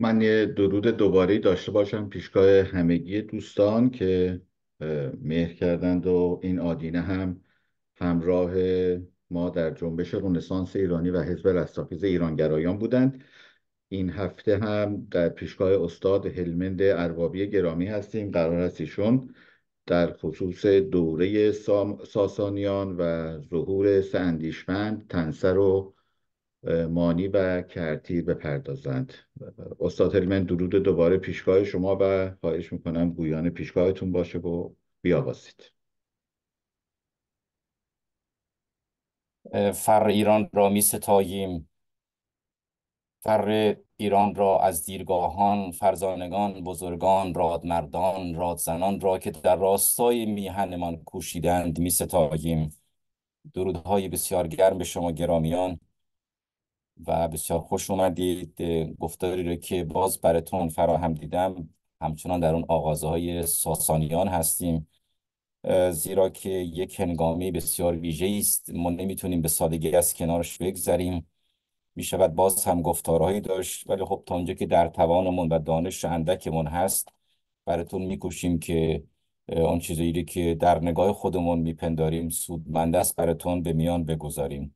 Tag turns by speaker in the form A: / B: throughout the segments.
A: من یه درود دوباره داشته باشم پیشگاه همگی دوستان که مهر کردند و این آدینه هم همراه ما در جنبش رونسانس ایرانی و حزب رستاخیز ایرانگرایان بودند این هفته هم در پیشگاه استاد هلمند اربابی گرامی هستیم قرار است ایشون در خصوص دوره ساسانیان و ظهور سندیشمند تنسر و مانی و کرتی بپردازند استاد هلمن درود دوباره پیشگاه شما و خواهش میکنم گویان پیشگاهتون باشه و بیاوازید
B: فر ایران را می ستاییم فر ایران را از دیرگاهان فرزانگان بزرگان رادمردان رادزنان را که در راستای میهنمان کوشیدند می ستاییم درودهای بسیار گرم به شما گرامیان و بسیار خوش اومدید گفتاری رو که باز براتون فراهم دیدم همچنان در اون آغازه های ساسانیان هستیم زیرا که یک هنگامی بسیار ویژه است ما نمیتونیم به سادگی از کنارش بگذریم میشود باز هم گفتارهایی داشت ولی خب تا اونجا که در توانمون و دانش اندکمون هست براتون میکوشیم که اون چیزایی که در نگاه خودمون میپنداریم سودمند است براتون به میان بگذاریم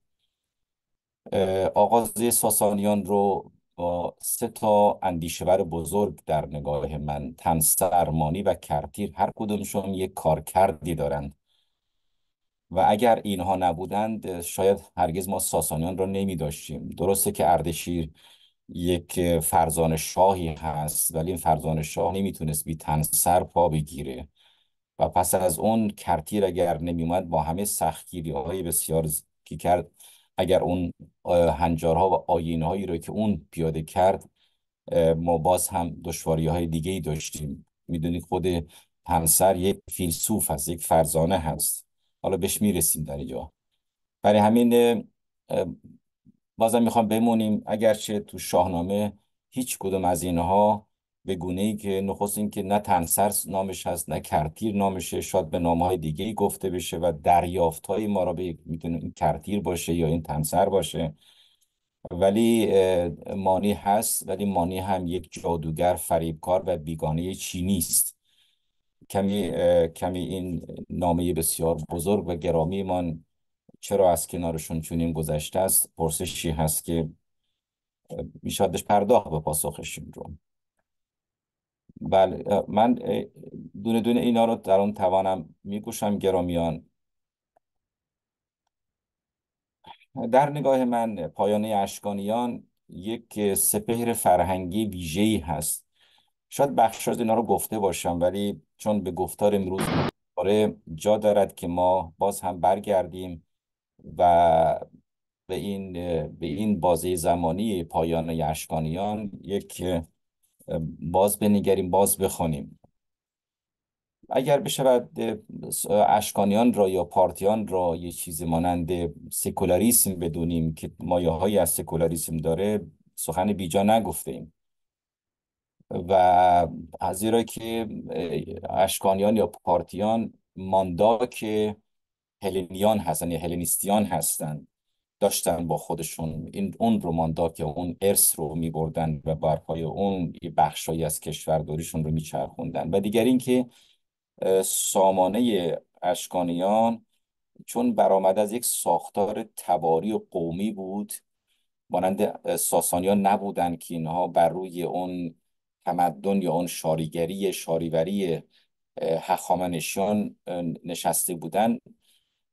B: آغاز ساسانیان رو با سه تا اندیشور بزرگ در نگاه من تنسرمانی و کرتیر هر کدومشون یک کارکردی دارند و اگر اینها نبودند شاید هرگز ما ساسانیان رو نمی داشتیم درسته که اردشیر یک فرزان شاهی هست ولی این فرزان شاه نمیتونست بی تنسر پا بگیره و پس از اون کرتیر اگر نمیومد با همه سختگیری های بسیار که کرد اگر اون هنجارها و آینه هایی رو که اون پیاده کرد ما باز هم دشواری های دیگه ای داشتیم میدونید خود همسر یک فیلسوف هست یک فرزانه هست حالا بهش میرسیم در اینجا برای همین بازم میخوام بمونیم اگرچه تو شاهنامه هیچ کدوم از اینها به گونه ای که نخست اینکه نه تنسر نامش هست نه کرتیر نامشه شاید به های دیگه ای گفته بشه و دریافت های ما را به میتونه این کرتیر باشه یا این تنسر باشه ولی مانی هست ولی مانی هم یک جادوگر فریبکار و بیگانه چینی است کمی کمی این نامه بسیار بزرگ و گرامی من چرا از کنارشون چونین گذشته است پرسشی هست که میشادش پرداخت به پاسخشون رو بله من دونه دونه اینا رو در اون توانم میگوشم گرامیان در نگاه من پایانه اشکانیان یک سپهر فرهنگی ای هست شاید بخش از اینا رو گفته باشم ولی چون به گفتار امروز باره جا دارد که ما باز هم برگردیم و به این به این بازه زمانی پایانه اشکانیان یک باز بنگریم باز بخوانیم اگر بشود اشکانیان را یا پارتیان را یه چیز مانند سکولاریسم بدونیم که مایه های از سکولاریسم داره سخن بیجا نگفته و و را که اشکانیان یا پارتیان که هلنیان هستن یا یعنی هلنیستیان هستند داشتن با خودشون این اون روماندا که اون ارث رو میبردن و برپای اون بخشایی از کشورداریشون رو میچرخوندن و دیگر اینکه سامانه اشکانیان چون برآمده از یک ساختار تباری و قومی بود مانند ساسانیان نبودن که اینها بر روی اون تمدن یا اون شاریگری شاریوری هخامنشیان نشسته بودن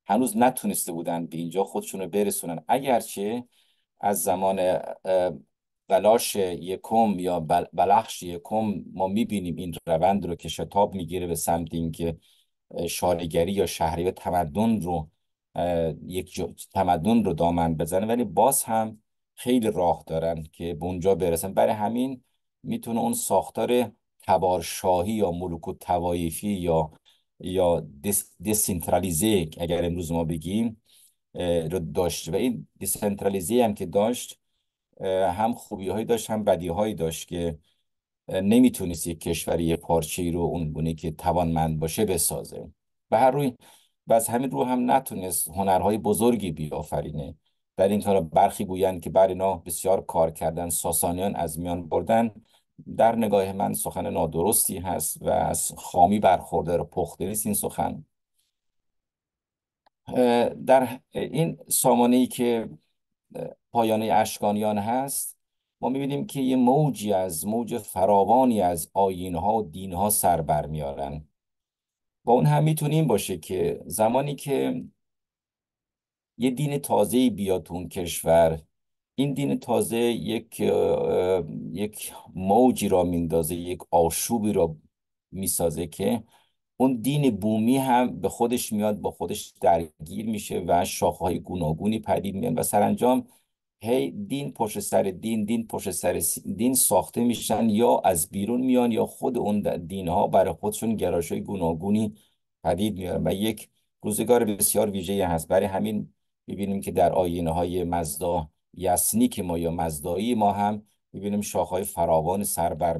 B: هنوز نتونسته بودن به اینجا خودشون رو برسونن اگرچه از زمان بلاش یکم یا بلخش یکم ما میبینیم این روند رو که شتاب میگیره به سمت اینکه شارگری یا شهری و تمدن رو یک تمدن رو دامن بزنه ولی باز هم خیلی راه دارن که به اونجا برسن برای همین میتونه اون ساختار تبارشاهی یا ملک و توایفی یا یا دسنترالیزه اگر امروز ما بگیم رو داشت و این دسنترالیزه هم که داشت هم خوبی داشت هم بدی هایی داشت که نمیتونست یک کشوری پارچه ای رو اون که توانمند باشه بسازه به هر روی و از همین رو هم نتونست هنرهای بزرگی بیافرینه در این برخی گویند که بر اینا بسیار کار کردن ساسانیان از میان بردن در نگاه من سخن نادرستی هست و از خامی برخورده رو پخته نیست این سخن در این سامانه ای که پایانه اشکانیان هست ما میبینیم که یه موجی از موج فراوانی از آینها و دینها سر بر میارن با اون هم میتونیم باشه که زمانی که یه دین تازه بیاد تو اون کشور این دین تازه یک یک موجی را میندازه یک آشوبی را میسازه که اون دین بومی هم به خودش میاد با خودش درگیر میشه و شاخه‌های گوناگونی پدید میان و سرانجام هی دین پشت سر دین دین پشت سر دین ساخته میشن یا از بیرون میان یا خود اون دین ها برای خودشون گرایش های گوناگونی پدید میارن و یک روزگار بسیار ویژه هست برای همین میبینیم که در آینه های مزدا یسنیک ما یا مزدایی ما هم میبینیم شاخهای فراوان سر بر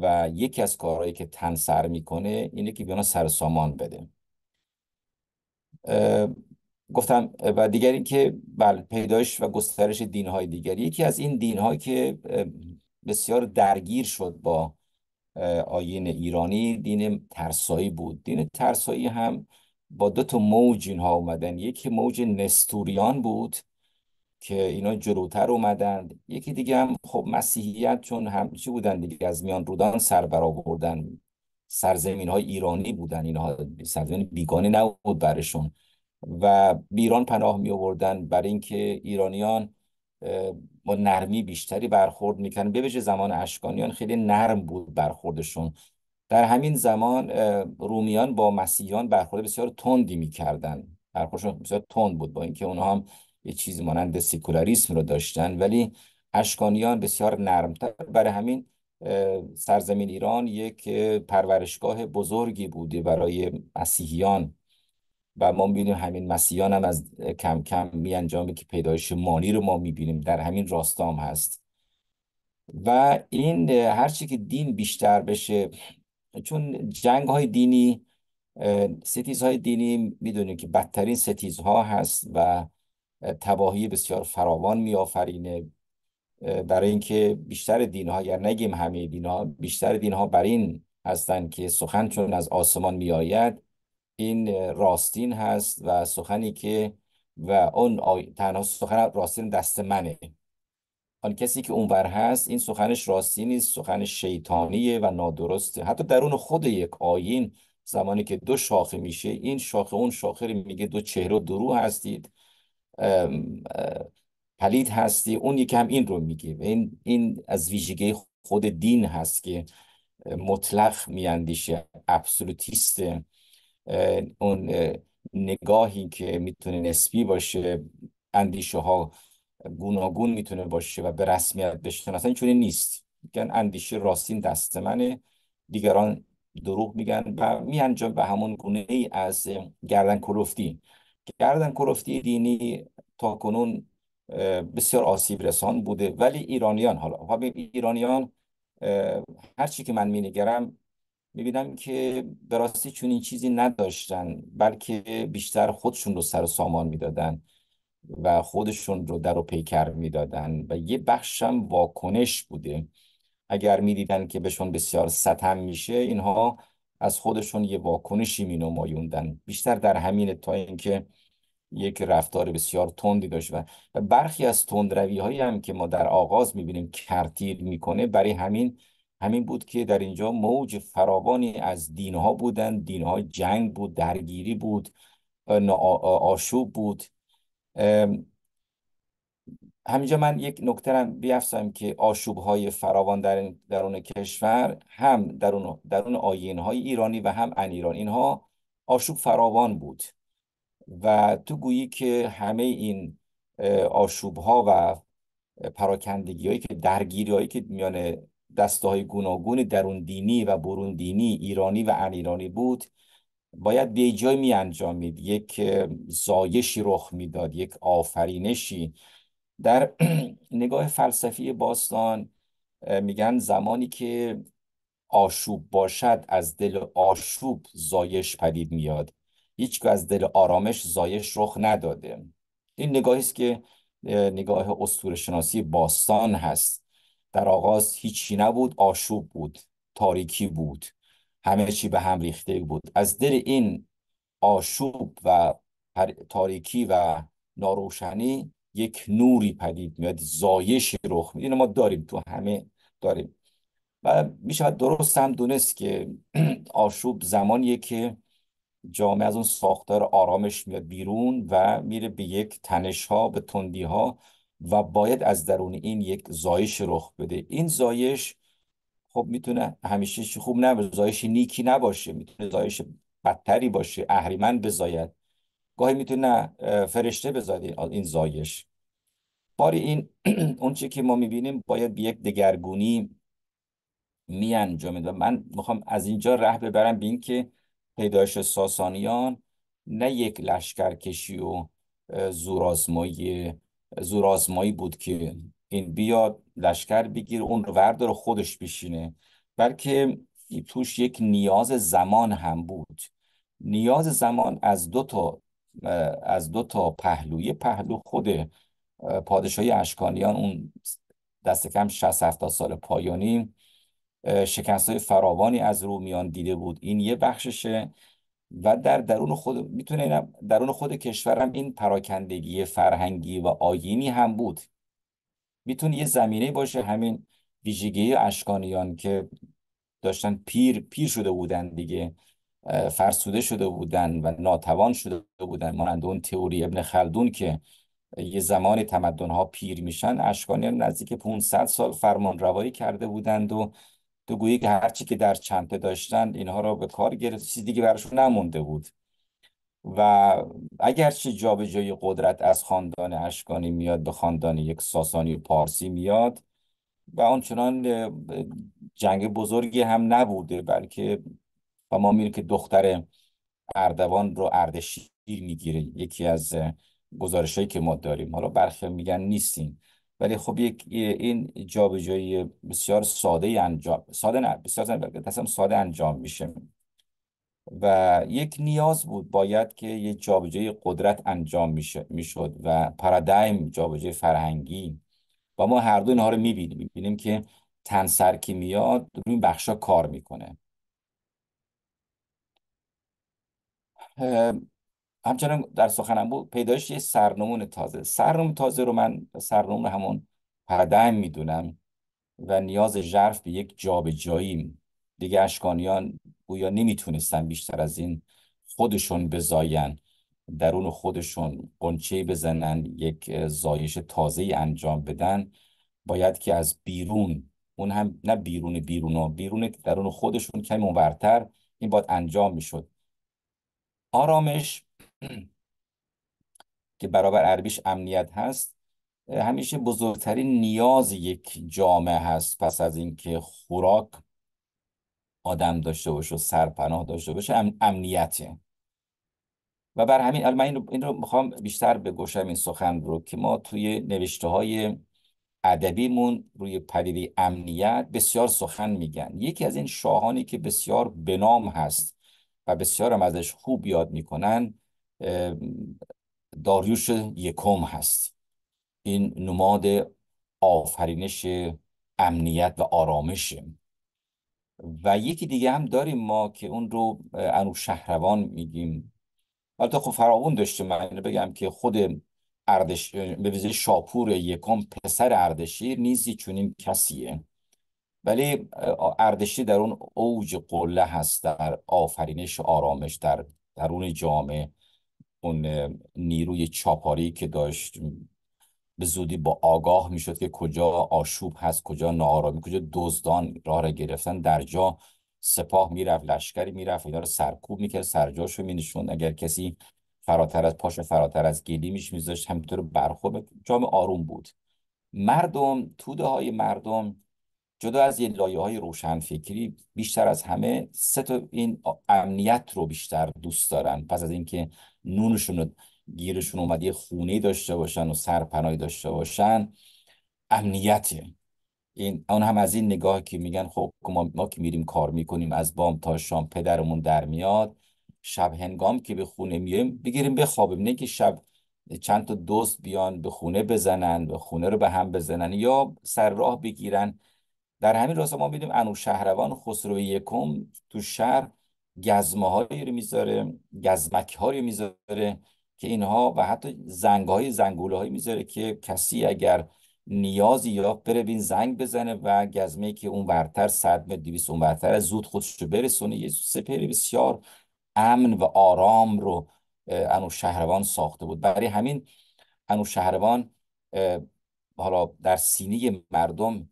B: و یکی از کارهایی که تن سر میکنه اینه که بیانا سر سامان بده گفتم و دیگر که بل پیدایش و گسترش دینهای دیگری یکی از این دینهایی که بسیار درگیر شد با آین ایرانی دین ترسایی بود دین ترسایی هم با دو تا موج اینها اومدن یکی موج نستوریان بود که اینا جلوتر اومدند یکی دیگه هم خب مسیحیت چون همچی بودن دیگه از میان رودان سر برآوردن سرزمین های ایرانی بودن اینها سرزمین بیگانه نبود برشون و بیران پناه می آوردن برای اینکه ایرانیان با نرمی بیشتری برخورد میکنن به زمان اشکانیان خیلی نرم بود برخوردشون در همین زمان رومیان با مسیحیان برخورد بسیار تندی میکردن برخوردشون بسیار تند بود با اینکه اونها هم یه چیزی مانند سکولاریسم رو داشتن ولی اشکانیان بسیار نرمتر برای همین سرزمین ایران یک پرورشگاه بزرگی بوده برای مسیحیان و ما میبینیم همین مسیحیان هم از کم کم میانجامه که پیدایش مانی رو ما میبینیم در همین راستام هست و این هرچی که دین بیشتر بشه چون جنگ های دینی ستیز های دینی میدونیم که بدترین ستیز ها هست و تباهی بسیار فراوان میآفرینه برای اینکه بیشتر دین ها اگر نگیم همه دین ها بیشتر دین ها بر این هستند که سخن چون از آسمان میآید این راستین هست و سخنی که و اون تنها سخن راستین دست منه آن کسی که اونور هست این سخنش راستی نیست سخن شیطانیه و نادرسته حتی درون خود یک آیین زمانی که دو شاخه میشه این شاخه اون شاخه میگه دو چهره و درو هستید پلید هستی اون یکی هم این رو میگه این این از ویژگی خود دین هست که مطلق میاندیشه ابسولوتیست اون نگاهی که میتونه نسبی باشه اندیشه ها گوناگون میتونه باشه و به رسمیت این چونه نیست میگن اندیشه راستین دست منه دیگران دروغ میگن و میانجام به همون گونه ای از گردن کلوفتی کردن کرفتی دینی تا کنون بسیار آسیب رسان بوده ولی ایرانیان حالا ایرانیان هرچی که من می میبینم که براستی چون این چیزی نداشتن بلکه بیشتر خودشون رو سر و سامان میدادن و خودشون رو در و پیکر میدادن و یه بخشم واکنش بوده اگر دیدن که بهشون بسیار ستم میشه اینها از خودشون یه واکنشی می نمایوندن بیشتر در همین تا اینکه یک رفتار بسیار تندی داشت و برخی از تندروی هایی هم که ما در آغاز بینیم کرتیر میکنه برای همین همین بود که در اینجا موج فراوانی از دینها بودند دینها جنگ بود درگیری بود آشوب بود همینجا من یک نکته را بیافزایم که آشوب های فراوان در درون کشور هم درون درون آیین های ایرانی و هم ان ایران اینها آشوب فراوان بود و تو گویی که همه این آشوب ها و پراکندگی هایی که درگیری هایی که میان دسته های گوناگون درون دینی و برون دینی ایرانی و ان ایرانی بود باید به جای می انجامید یک زایشی رخ میداد یک آفرینشی در نگاه فلسفی باستان میگن زمانی که آشوب باشد از دل آشوب زایش پدید میاد که از دل آرامش زایش رخ نداده این نگاهی است که نگاه اسطوره شناسی باستان هست در آغاز هیچی نبود آشوب بود تاریکی بود همه چی به هم ریخته بود از دل این آشوب و تاریکی و ناروشنی یک نوری پدید میاد زایشی رخ میده اینو ما داریم تو همه داریم و میشه درست هم دونست که آشوب زمانیه که جامعه از اون ساختار آرامش میاد بیرون و میره به یک تنش ها به تندی ها و باید از درون این یک زایش رخ بده این زایش خب میتونه همیشه خوب نباشه زایش نیکی نباشه میتونه زایش بدتری باشه اهریمن بزاید گاهی میتونه فرشته بذاری این زایش باری این اون چی که ما میبینیم باید به یک دگرگونی میانجامید و من میخوام از اینجا ره ببرم به اینکه پیدایش ساسانیان نه یک لشکرکشی و زورازمایی زورازمایی بود که این بیاد لشکر بگیر اون رو وردار خودش بشینه بلکه توش یک نیاز زمان هم بود نیاز زمان از دو تا از دو تا پهلوی پهلو خود پادشاهی اشکانیان اون دست کم 60 70 سال پایانی شکست های فراوانی از رومیان دیده بود این یه بخششه و در درون خود میتونه درون خود کشورم این پراکندگی فرهنگی و آیینی هم بود میتونه یه زمینه باشه همین ویژگی اشکانیان که داشتن پیر پیر شده بودن دیگه فرسوده شده بودن و ناتوان شده بودن مانند اون تئوری ابن خلدون که یه زمان تمدن ها پیر میشن اشکانی نزدیک 500 سال فرمان روایی کرده بودند و تو گویی که هرچی که در چنته داشتن اینها را به کار گرفت چیز دیگه براشون نمونده بود و اگرچه جابجایی قدرت از خاندان اشکانی میاد به خاندان یک ساسانی و پارسی میاد و آنچنان جنگ بزرگی هم نبوده بلکه و ما میریم که دختر اردوان رو اردشیر میگیره یکی از گزارش هایی که ما داریم حالا برخی میگن نیستیم ولی خب یک این جابجایی بسیار ساده انجام ساده نه بسیار ساده, ساده انجام میشه و یک نیاز بود باید که یک جابجایی قدرت انجام میشد و پارادایم جابجایی فرهنگی و ما هر دو اینها رو میبینیم میبینیم که تن میاد روی این بخشا کار میکنه همچنان در سخنم بود پیدایش یه سرنمون تازه سرنمون تازه رو من سرنمون همون پردن میدونم و نیاز جرف به یک جابجایی دیگه اشکانیان گویا نمیتونستن بیشتر از این خودشون بزاین درون خودشون قنچه بزنن یک زایش تازه ای انجام بدن باید که از بیرون اون هم نه بیرون بیرون ها بیرون درون خودشون کمی اونورتر این باید انجام میشد آرامش که برابر عربیش امنیت هست همیشه بزرگترین نیاز یک جامعه هست پس از اینکه خوراک آدم داشته باشه و سرپناه داشته باشه ام، امنیته و بر همین من این رو, میخوام بیشتر بگوشم این سخن رو که ما توی نوشته های ادبیمون روی پدیده امنیت بسیار سخن میگن یکی از این شاهانی که بسیار بنام هست و بسیار هم ازش خوب یاد میکنن داریوش یکم هست این نماد آفرینش امنیت و آرامش و یکی دیگه هم داریم ما که اون رو انو شهروان میگیم البته خب فراون داشته من بگم که خود اردش به شاپور یکم پسر اردشیر نیزی چونین کسیه ولی اردشی در اون اوج قله هست در آفرینش آرامش در درون جامعه اون نیروی چاپاری که داشت به زودی با آگاه میشد که کجا آشوب هست کجا نارامی کجا دزدان راه را گرفتن در جا سپاه میرفت لشکری میرفت اینا رو سرکوب میکرد سرجاشو مینشون اگر کسی فراتر از پاش فراتر از گلیمیش میذاشت همینطور برخورد جامعه آروم بود مردم توده های مردم جدا از یه لایه های روشن فکری بیشتر از همه سه تا این امنیت رو بیشتر دوست دارن پس از اینکه نونشون رو گیرشون اومدی خونه داشته باشن و سرپناهی داشته باشن امنیته این اون هم از این نگاه که میگن خب ما, ما که میریم کار میکنیم از بام تا شام پدرمون در میاد شب هنگام که به خونه میریم بگیریم بخوابیم نه که شب چند تا دوست بیان به خونه بزنن به خونه رو به هم بزنن یا سر راه بگیرن در همین راستا ما انو شهروان خسرو یکم تو شهر گزمه هایی رو میذاره گزمک هایی میذاره که اینها و حتی زنگ های زنگوله هایی میذاره که کسی اگر نیازی یا بره بین زنگ بزنه و گزمه که اون ورتر صد متر اون ورتر زود خودش رو برسونه یه سپری بسیار امن و آرام رو شهروان ساخته بود برای همین شهروان حالا در سینه مردم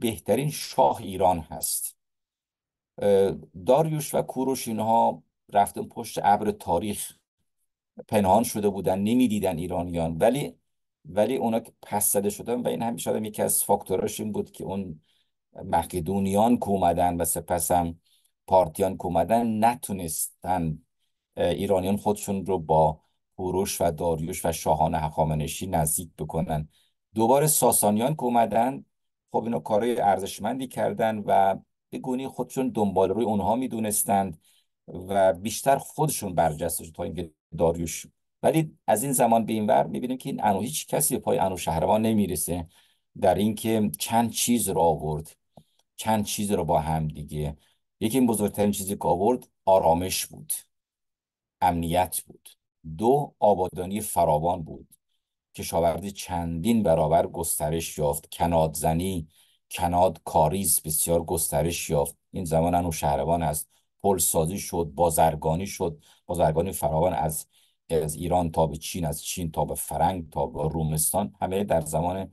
B: بهترین شاه ایران هست داریوش و کوروش اینها رفتن پشت ابر تاریخ پنهان شده بودن نمیدیدن ایرانیان ولی ولی اونا که پس زده شدن و این همیشه هم یکی از فاکتوراش این بود که اون مقدونیان که اومدن و سپس هم پارتیان که اومدن نتونستن ایرانیان خودشون رو با کوروش و داریوش و شاهان حقامنشی نزدیک بکنن دوباره ساسانیان که اومدن خب اینا کارهای ارزشمندی کردن و به گونی خودشون دنبال روی اونها میدونستند و بیشتر خودشون برجسته شد تا اینکه داریوش ولی از این زمان به این ور میبینیم که این انو هیچ کسی پای انو شهروان نمیرسه در اینکه چند چیز رو آورد چند چیز رو با هم دیگه یکی این بزرگترین چیزی که آورد آرامش بود امنیت بود دو آبادانی فراوان بود کشاورزی چندین برابر گسترش یافت کنادزنی کناد کاریز بسیار گسترش یافت این زمان هنو شهروان است پل سازی شد بازرگانی شد بازرگانی فراوان از از ایران تا به چین از چین تا به فرنگ تا به رومستان همه در زمان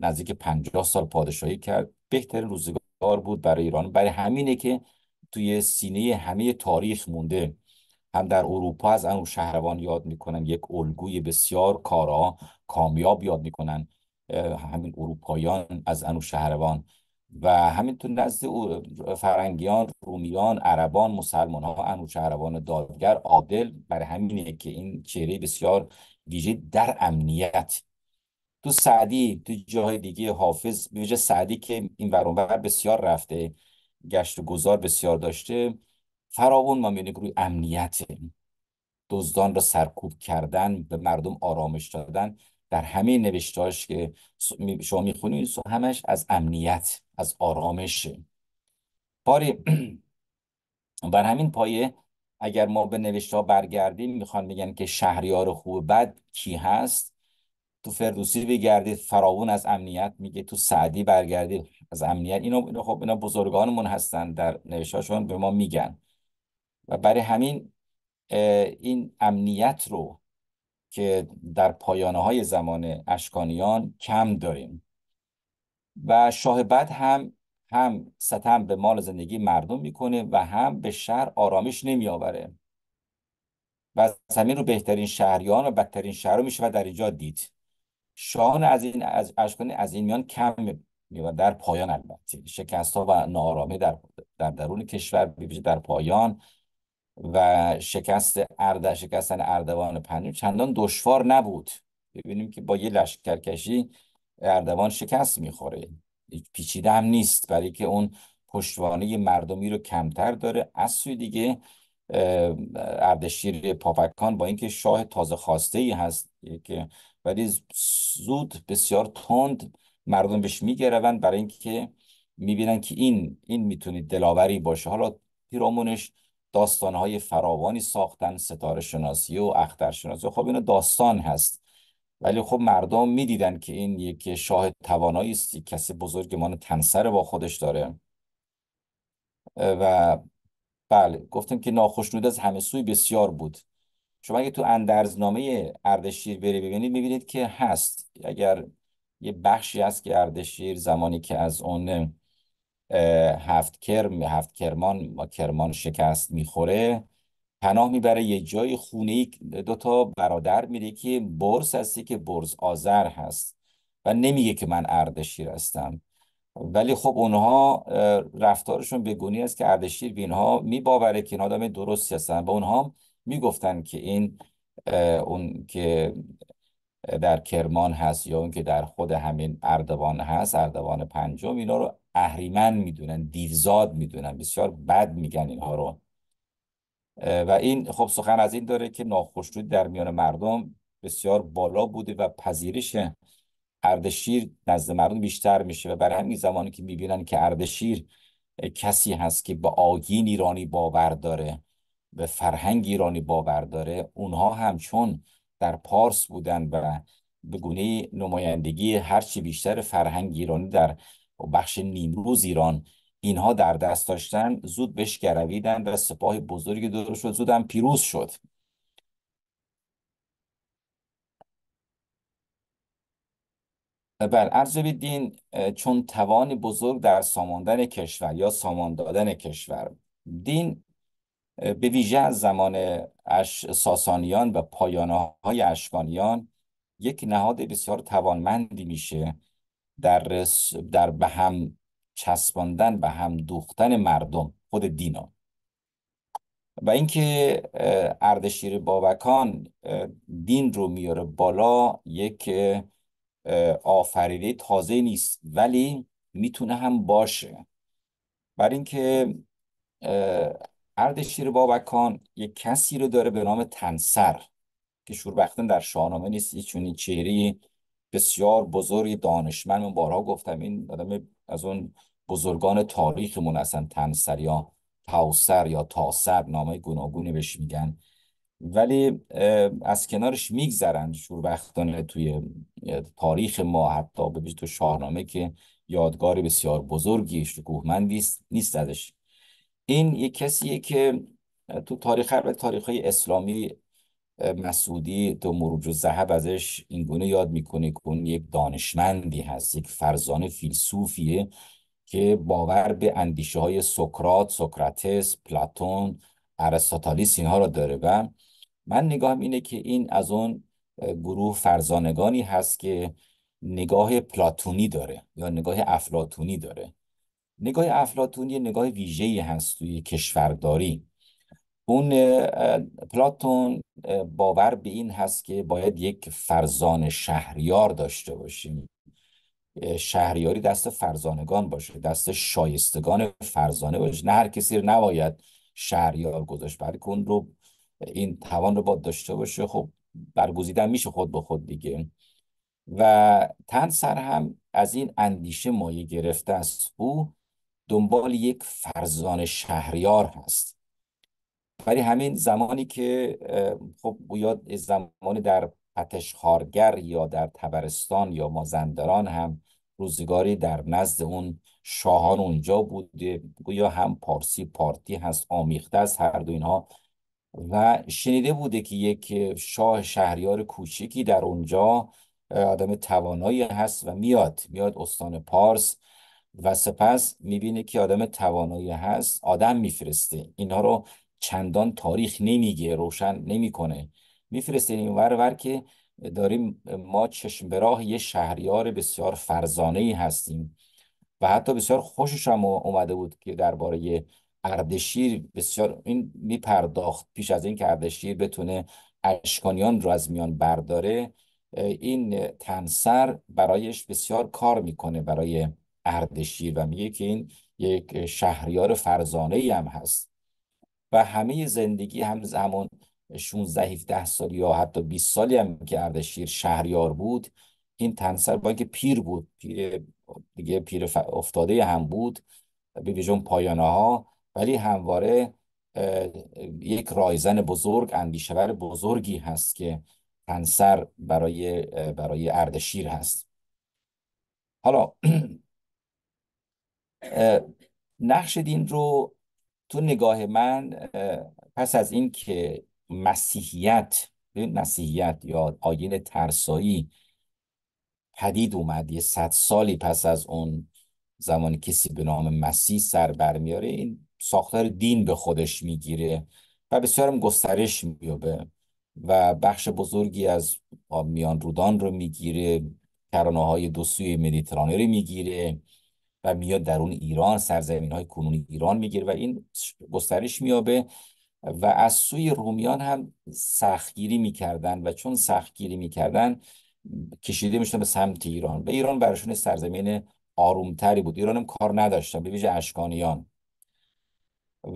B: نزدیک 50 سال پادشاهی کرد بهترین روزگار بود برای ایران برای همینه که توی سینه همه تاریخ مونده هم در اروپا از شهروان یاد میکنن یک الگوی بسیار کارا کامیاب یاد میکنن همین اروپایان از شهروان و همینطور نزد فرنگیان رومیان عربان مسلمان ها شهروان دادگر عادل بر همینه که این چهره بسیار ویژه در امنیت تو سعدی تو جاهای دیگه حافظ ویژه سعدی که این ورانور بسیار رفته گشت و گذار بسیار داشته فراون ما میبینیم روی امنیت دزدان را سرکوب کردن به مردم آرامش دادن در همه نوشتهاش که شما میخونید همش از امنیت از آرامش پاره بر همین پایه اگر ما به نوشته ها برگردیم میخوان بگن که شهریار خوب بد کی هست تو فردوسی بگردید فراون از امنیت میگه تو سعدی برگردید از امنیت اینو خب اینا بزرگانمون هستن در نوشتهاشون به ما میگن و برای همین این امنیت رو که در پایانه های زمان اشکانیان کم داریم و شاه بد هم هم ستم به مال زندگی مردم میکنه و هم به شهر آرامش نمیآوره و از همین رو بهترین شهریان و بدترین شهر رو و در اینجا دید شاهان از این از اشکانی از این میان کم و در پایان البته شکست ها و نارامه در در درون کشور بیشه در پایان و شکست ارد شکستن اردوان پنجم چندان دشوار نبود ببینیم که با یه لشکرکشی اردوان شکست میخوره پیچیده هم نیست برای که اون پشتوانه مردمی رو کمتر داره از سوی دیگه اردشیر پاپکان با اینکه شاه تازه خواسته ای هست که ولی زود بسیار تند مردم بهش میگروند برای اینکه میبینن که این این میتونه دلاوری باشه حالا پیرامونش داستانهای فراوانی ساختن ستاره شناسی و اخترشناسی خب اینا داستان هست ولی خب مردم میدیدن که این یک شاه توانایی است یک کسی بزرگمان تنسر با خودش داره و بله گفتم که ناخشنود از همه سوی بسیار بود شما اگه تو اندرزنامه اردشیر بری ببینید میبینید که هست اگر یه بخشی هست که اردشیر زمانی که از اون هفت کرم هفت کرمان کرمان شکست میخوره پناه میبره یه جای خونه دو تا برادر میره که برز هستی که برز آذر هست و نمیگه که من اردشیر هستم ولی خب اونها رفتارشون به گونی است که اردشیر به اینها میباوره که این آدم درست هستن و اونها میگفتن که این اون که در کرمان هست یا اون که در خود همین اردوان هست اردوان پنجم اینا رو اهریمن میدونن دیوزاد میدونن بسیار بد میگن اینها رو و این خب سخن از این داره که ناخشنودی در میان مردم بسیار بالا بوده و پذیرش اردشیر نزد مردم بیشتر میشه و برای همین زمانی که میبینن که اردشیر کسی هست که به آگین ایرانی باور داره به فرهنگ ایرانی باور داره اونها همچون در پارس بودن و به گونه نمایندگی هرچی بیشتر فرهنگ ایرانی در بخش نیمروز ایران اینها در دست داشتن زود بهش گرویدن و سپاه بزرگی درست شد زودم پیروز شد بر عرض دین چون توان بزرگ در ساماندن کشور یا سامان دادن کشور دین به ویژه از زمان اش ساسانیان و پایانه های اشکانیان یک نهاد بسیار توانمندی میشه در, در به هم چسباندن به هم دوختن مردم خود دینا و اینکه اردشیر بابکان دین رو میاره بالا یک آفریده تازه نیست ولی میتونه هم باشه بر اینکه اردشیر بابکان یک کسی رو داره به نام تنسر که شوربختن در شاهنامه نیست چون این چهره بسیار بزرگ دانشمند من بارها گفتم این آدم از اون بزرگان تاریخمون هستن تنسر یا تاوسر یا تاسر نامه گوناگونی بهش میگن ولی از کنارش میگذرن شوربختانه توی تاریخ ما حتی به تو شاهنامه که یادگار بسیار بزرگی شکوهمندی نیست ازش این یک کسیه که تو تاریخ هر تاریخ های اسلامی مسعودی تو مروج و زهب ازش اینگونه یاد میکنه که اون یک دانشمندی هست یک فرزانه فیلسوفیه که باور به اندیشه های سقراط، سقراطس، پلاتون، ارستاتالیس اینها رو داره و من نگاهم اینه که این از اون گروه فرزانگانی هست که نگاه پلاتونی داره یا نگاه افلاتونی داره نگاه افلاتون یه نگاه ویژه‌ای هست توی کشورداری اون پلاتون باور به این هست که باید یک فرزان شهریار داشته باشیم شهریاری دست فرزانگان باشه دست شایستگان فرزانه باشه نه هر کسی رو نباید شهریار گذاشت بلکه اون رو این توان رو باید داشته باشه خب برگزیدن میشه خود به خود دیگه و تن سر هم از این اندیشه مایه گرفته است او دنبال یک فرزان شهریار هست برای همین زمانی که خب گویا زمان در پتشخارگر یا در تبرستان یا مازندران هم روزگاری در نزد اون شاهان اونجا بوده یا هم پارسی پارتی هست آمیخته است هر دو اینها و شنیده بوده که یک شاه شهریار کوچکی در اونجا آدم توانایی هست و میاد میاد استان پارس و سپس میبینه که آدم توانایی هست آدم میفرسته اینها رو چندان تاریخ نمیگه روشن نمیکنه میفرسته این ور ور که داریم ما چشم به راه یه شهریار بسیار فرزانه ای هستیم و حتی بسیار خوشش هم اومده بود که درباره اردشیر بسیار این میپرداخت پیش از اینکه اردشیر بتونه اشکانیان رو از میان برداره این تنسر برایش بسیار کار میکنه برای اردشیر و میگه که این یک شهریار فرزانه ای هم هست و همه زندگی هم زمان 16 17 سال یا حتی 20 سالی هم که اردشیر شهریار بود این تنسر با اینکه پیر بود پیر دیگه پیر افتاده هم بود به ویژون پایانه ها ولی همواره یک رایزن بزرگ اندیشور بزرگی هست که تنسر برای برای اردشیر هست حالا نقش دین رو تو نگاه من پس از این که مسیحیت مسیحیت یا آین ترسایی پدید اومد یه صد سالی پس از اون زمانی کسی به نام مسیح سر برمیاره این ساختار دین به خودش میگیره و بسیارم گسترش میابه و بخش بزرگی از میان رودان رو میگیره کرانه های دو سوی مدیترانه رو میگیره و میاد درون ایران سرزمین های کنونی ایران میگیره و این گسترش میابه و از سوی رومیان هم سختگیری میکردن و چون سختگیری میکردن کشیده میشدن به سمت ایران به ایران براشون سرزمین آرومتری بود ایران هم کار نداشتن به ویژه اشکانیان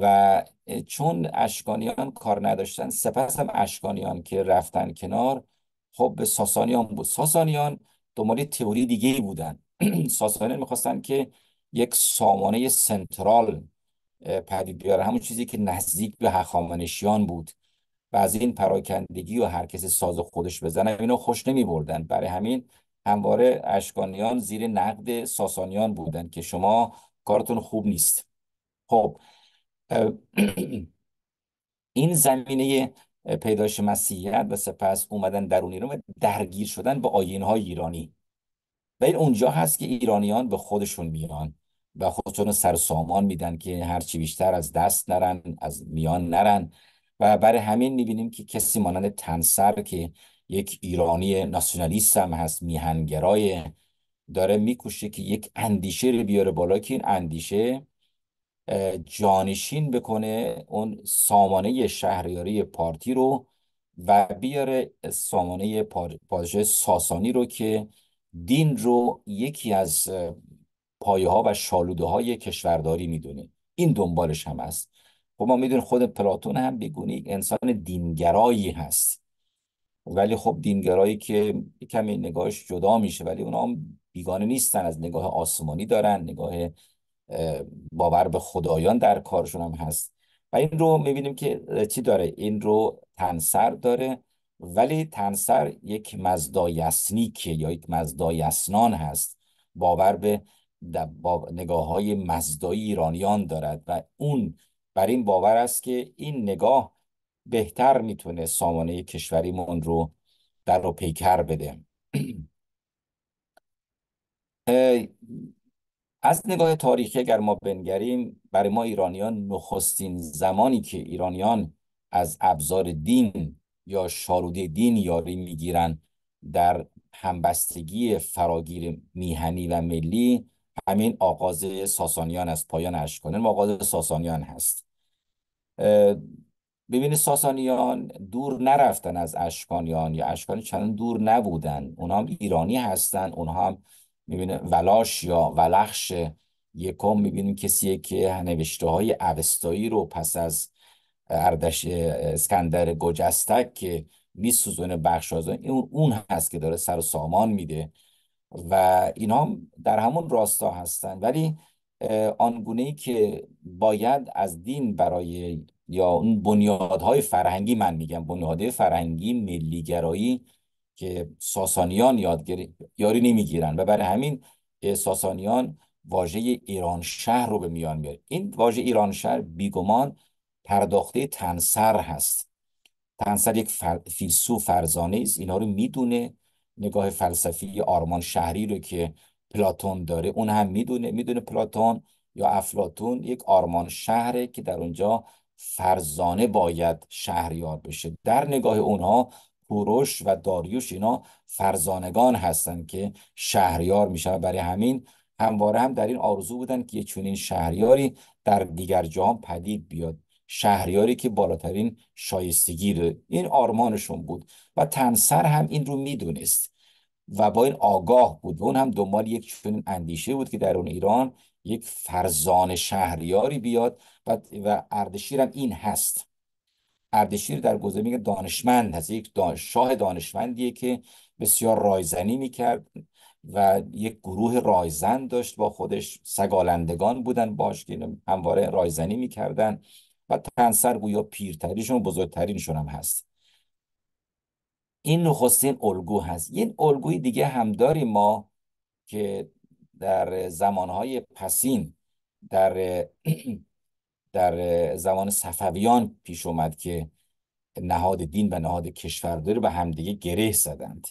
B: و چون اشکانیان کار نداشتن سپس هم اشکانیان که رفتن کنار خب به ساسانیان بود ساسانیان دنبال تئوری دیگه ای بودن ساسانیان میخواستن که یک سامانه سنترال پدید بیاره همون چیزی که نزدیک به هخامنشیان بود و از این پراکندگی و هر کسی ساز خودش بزنه اینو خوش نمی بردن برای همین همواره اشکانیان زیر نقد ساسانیان بودن که شما کارتون خوب نیست خب این زمینه پیدایش مسیحیت و سپس اومدن درون ایران و درگیر شدن با آینهای ایرانی و این اونجا هست که ایرانیان به خودشون میان و خودشون سر سامان میدن که هرچی بیشتر از دست نرن از میان نرن و برای همین میبینیم که کسی مانند تنسر که یک ایرانی ناسیونالیست هم هست میهنگرای داره میکوشه که یک اندیشه رو بیاره بالا که این اندیشه جانشین بکنه اون سامانه شهریاری پارتی رو و بیاره سامانه پادشاه ساسانی رو که دین رو یکی از پایه ها و شالوده های کشورداری میدونه این دنبالش هم هست خب ما میدونیم خود پلاتون هم بگونه انسان دینگرایی هست ولی خب دینگرایی که کمی نگاهش جدا میشه ولی اونا هم بیگانه نیستن از نگاه آسمانی دارن نگاه باور به خدایان در کارشون هم هست و این رو میبینیم که چی داره این رو تنسر داره ولی تنسر یک که یا یک مزدایسنان هست باور به با نگاه های مزدایی ایرانیان دارد و اون بر این باور است که این نگاه بهتر میتونه سامانه کشوریمون رو در رو پیکر بده از نگاه تاریخی اگر ما بنگریم برای ما ایرانیان نخستین زمانی که ایرانیان از ابزار دین یا شاروده دین یاری میگیرن در همبستگی فراگیر میهنی و ملی همین آغاز ساسانیان از پایان اشکانه آغاز ساسانیان هست ببینید ساسانیان دور نرفتن از اشکانیان یا اشکانی چندان دور نبودن اونها هم ایرانی هستن اونها هم میبینه ولاش یا ولخش یکم میبینیم کسیه که نوشته های اوستایی رو پس از اردش اسکندر گجستک که میسوزونه بخشازه اون هست که داره سر و سامان میده و اینا هم در همون راستا هستن ولی آنگونه ای که باید از دین برای یا اون بنیادهای فرهنگی من میگم بنیادهای فرهنگی ملیگرایی که ساسانیان یادگیری یاری نمیگیرن و برای همین ساسانیان واژه ایران شهر رو به میان میاره این واژه ایران شهر بیگمان پرداخته تنسر هست تنسر یک فل... فیلسوف فرزانه است اینا رو میدونه نگاه فلسفی آرمان شهری رو که پلاتون داره اون هم میدونه میدونه پلاتون یا افلاتون یک آرمان شهره که در اونجا فرزانه باید شهریار بشه در نگاه اونها کوروش و داریوش اینا فرزانگان هستند که شهریار میشن برای همین همواره هم در این آرزو بودن که یه چنین شهریاری در دیگر جهان پدید بیاد شهریاری که بالاترین شایستگی رو این آرمانشون بود و تنسر هم این رو میدونست و با این آگاه بود و اون هم دنبال یک چنین اندیشه بود که در اون ایران یک فرزان شهریاری بیاد و, و اردشیر هم این هست اردشیر در گذر میگه دانشمند هست یک شاه دانشمندیه که بسیار رایزنی میکرد و یک گروه رایزن داشت با خودش سگالندگان بودن باش که همواره رایزنی میکردن و تنسر گویا پیرترینشون و بزرگترینشون هم هست این نخستین الگو هست این الگوی دیگه هم داریم ما که در زمانهای پسین در در زمان صفویان پیش اومد که نهاد دین و نهاد داره به همدیگه گره زدند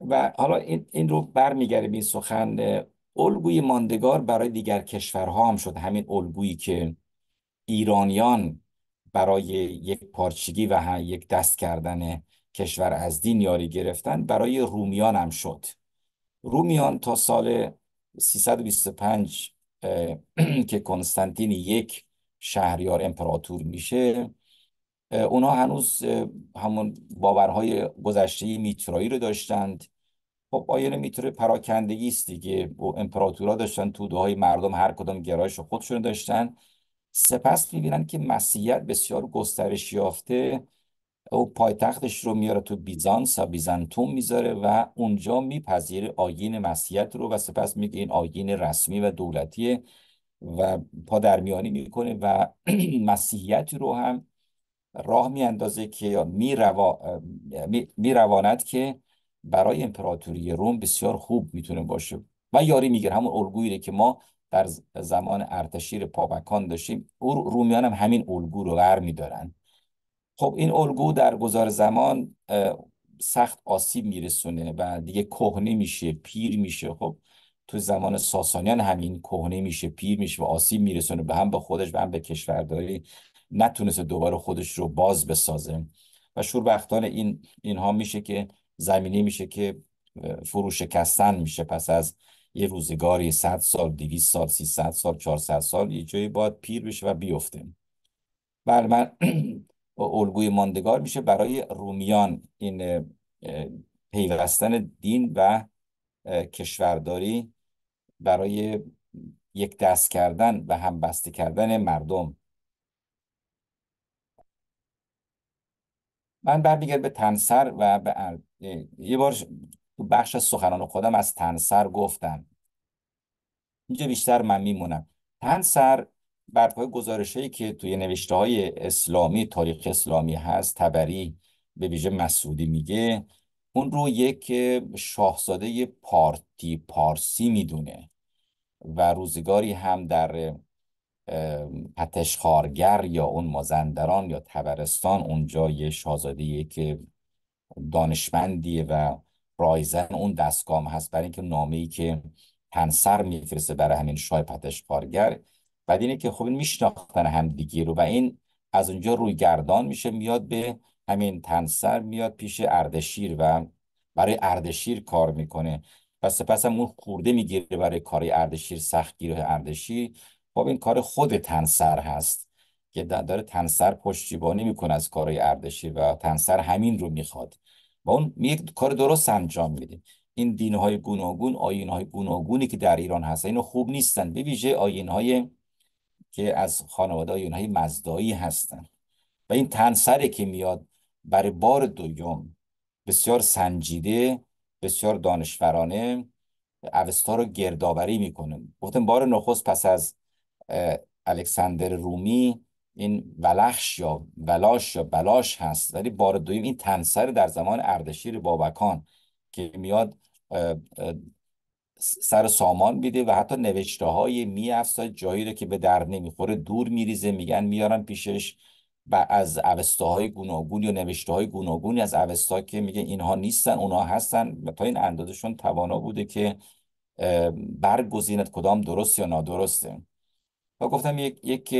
B: و حالا این, این رو بر این سخن الگوی ماندگار برای دیگر کشورها هم شد همین الگویی که ایرانیان برای یک پارچگی و یک دست کردن کشور از دین یاری گرفتن برای رومیان هم شد رومیان تا سال 325 که کنستانتین یک شهریار امپراتور میشه اونا هنوز همون باورهای گذشته میترایی رو داشتند خب آین میتره پراکندگی است دیگه و امپراتورا داشتن توده های مردم هر کدام گرایش خودشون داشتن سپس میبینن که مسیحیت بسیار گسترش یافته او پایتختش رو میاره تو بیزانس یا بیزانتوم میذاره و اونجا میپذیره آیین مسیحیت رو و سپس میگه این آیین رسمی و دولتیه و پادرمیانی میکنه و مسیحیت رو هم راه میاندازه که می میرواند که برای امپراتوری روم بسیار خوب میتونه باشه و یاری میگیره همون الگویی که ما در زمان ارتشیر پاپکان داشتیم رومیان هم همین الگو رو بر میدارن خب این الگو در گذار زمان سخت آسیب میرسونه و دیگه کهنه میشه پیر میشه خب تو زمان ساسانیان همین کهنه میشه پیر میشه و آسیب میرسونه به هم به خودش و هم به کشورداری نتونسته دوباره خودش رو باز بسازه و شوربختان این اینها میشه که زمینه میشه که فروش کستن میشه پس از یه روزگاری 100 سال 200 سال 300 سال 400 سال یه جایی باید پیر بشه و بیفته بله من الگوی ماندگار میشه برای رومیان این پیوستن دین و کشورداری برای یک دست کردن و همبسته کردن مردم من برمیگرد به تنسر و به یه بار بخش از سخنان خودم از تنسر گفتم اینجا بیشتر من میمونم تنسر بر پای هایی که توی نوشته های اسلامی تاریخ اسلامی هست تبری به ویژه مسعودی میگه اون رو یک شاهزاده پارتی پارسی میدونه و روزگاری هم در پتشخارگر یا اون مازندران یا تبرستان اونجا یه شاهزاده که دانشمندیه و رایزن اون دستگاه هست برای اینکه نامه ای که تنسر میفرسته برای همین شای پتش کارگر بعد اینه که خب این میشناختن هم دیگه رو و این از اونجا روی گردان میشه میاد به همین تنسر میاد پیش اردشیر و برای اردشیر کار میکنه و سپس هم اون خورده میگیره برای کار اردشیر سخت گیره اردشیر خب این کار خود تنسر هست که داره تنسر پشتیبانی میکنه از کارهای اردشیر و تنسر همین رو میخواد و اون یک کار درست انجام میده این دینهای گوناگون های گوناگونی که در ایران هست اینو خوب نیستن به ویژه های که از خانواده های مزدایی هستن و این تنسره که میاد برای بار دوم بسیار سنجیده بسیار دانشورانه اوستا رو گردآوری میکنه گفتم بار نخست پس از الکساندر رومی این ولخش یا ولاش یا بلاش هست ولی بار دویم این تنسر در زمان اردشیر بابکان که میاد سر سامان میده و حتی نوشته های می جایی رو که به در نمیخوره دور میریزه میگن میارن پیشش و از اوسته های گوناگون یا نوشته های گوناگونی از اوستا که میگه اینها نیستن اونها هستن و تا این اندازشون توانا بوده که برگزیند کدام درست یا نادرسته و گفتم یک, یک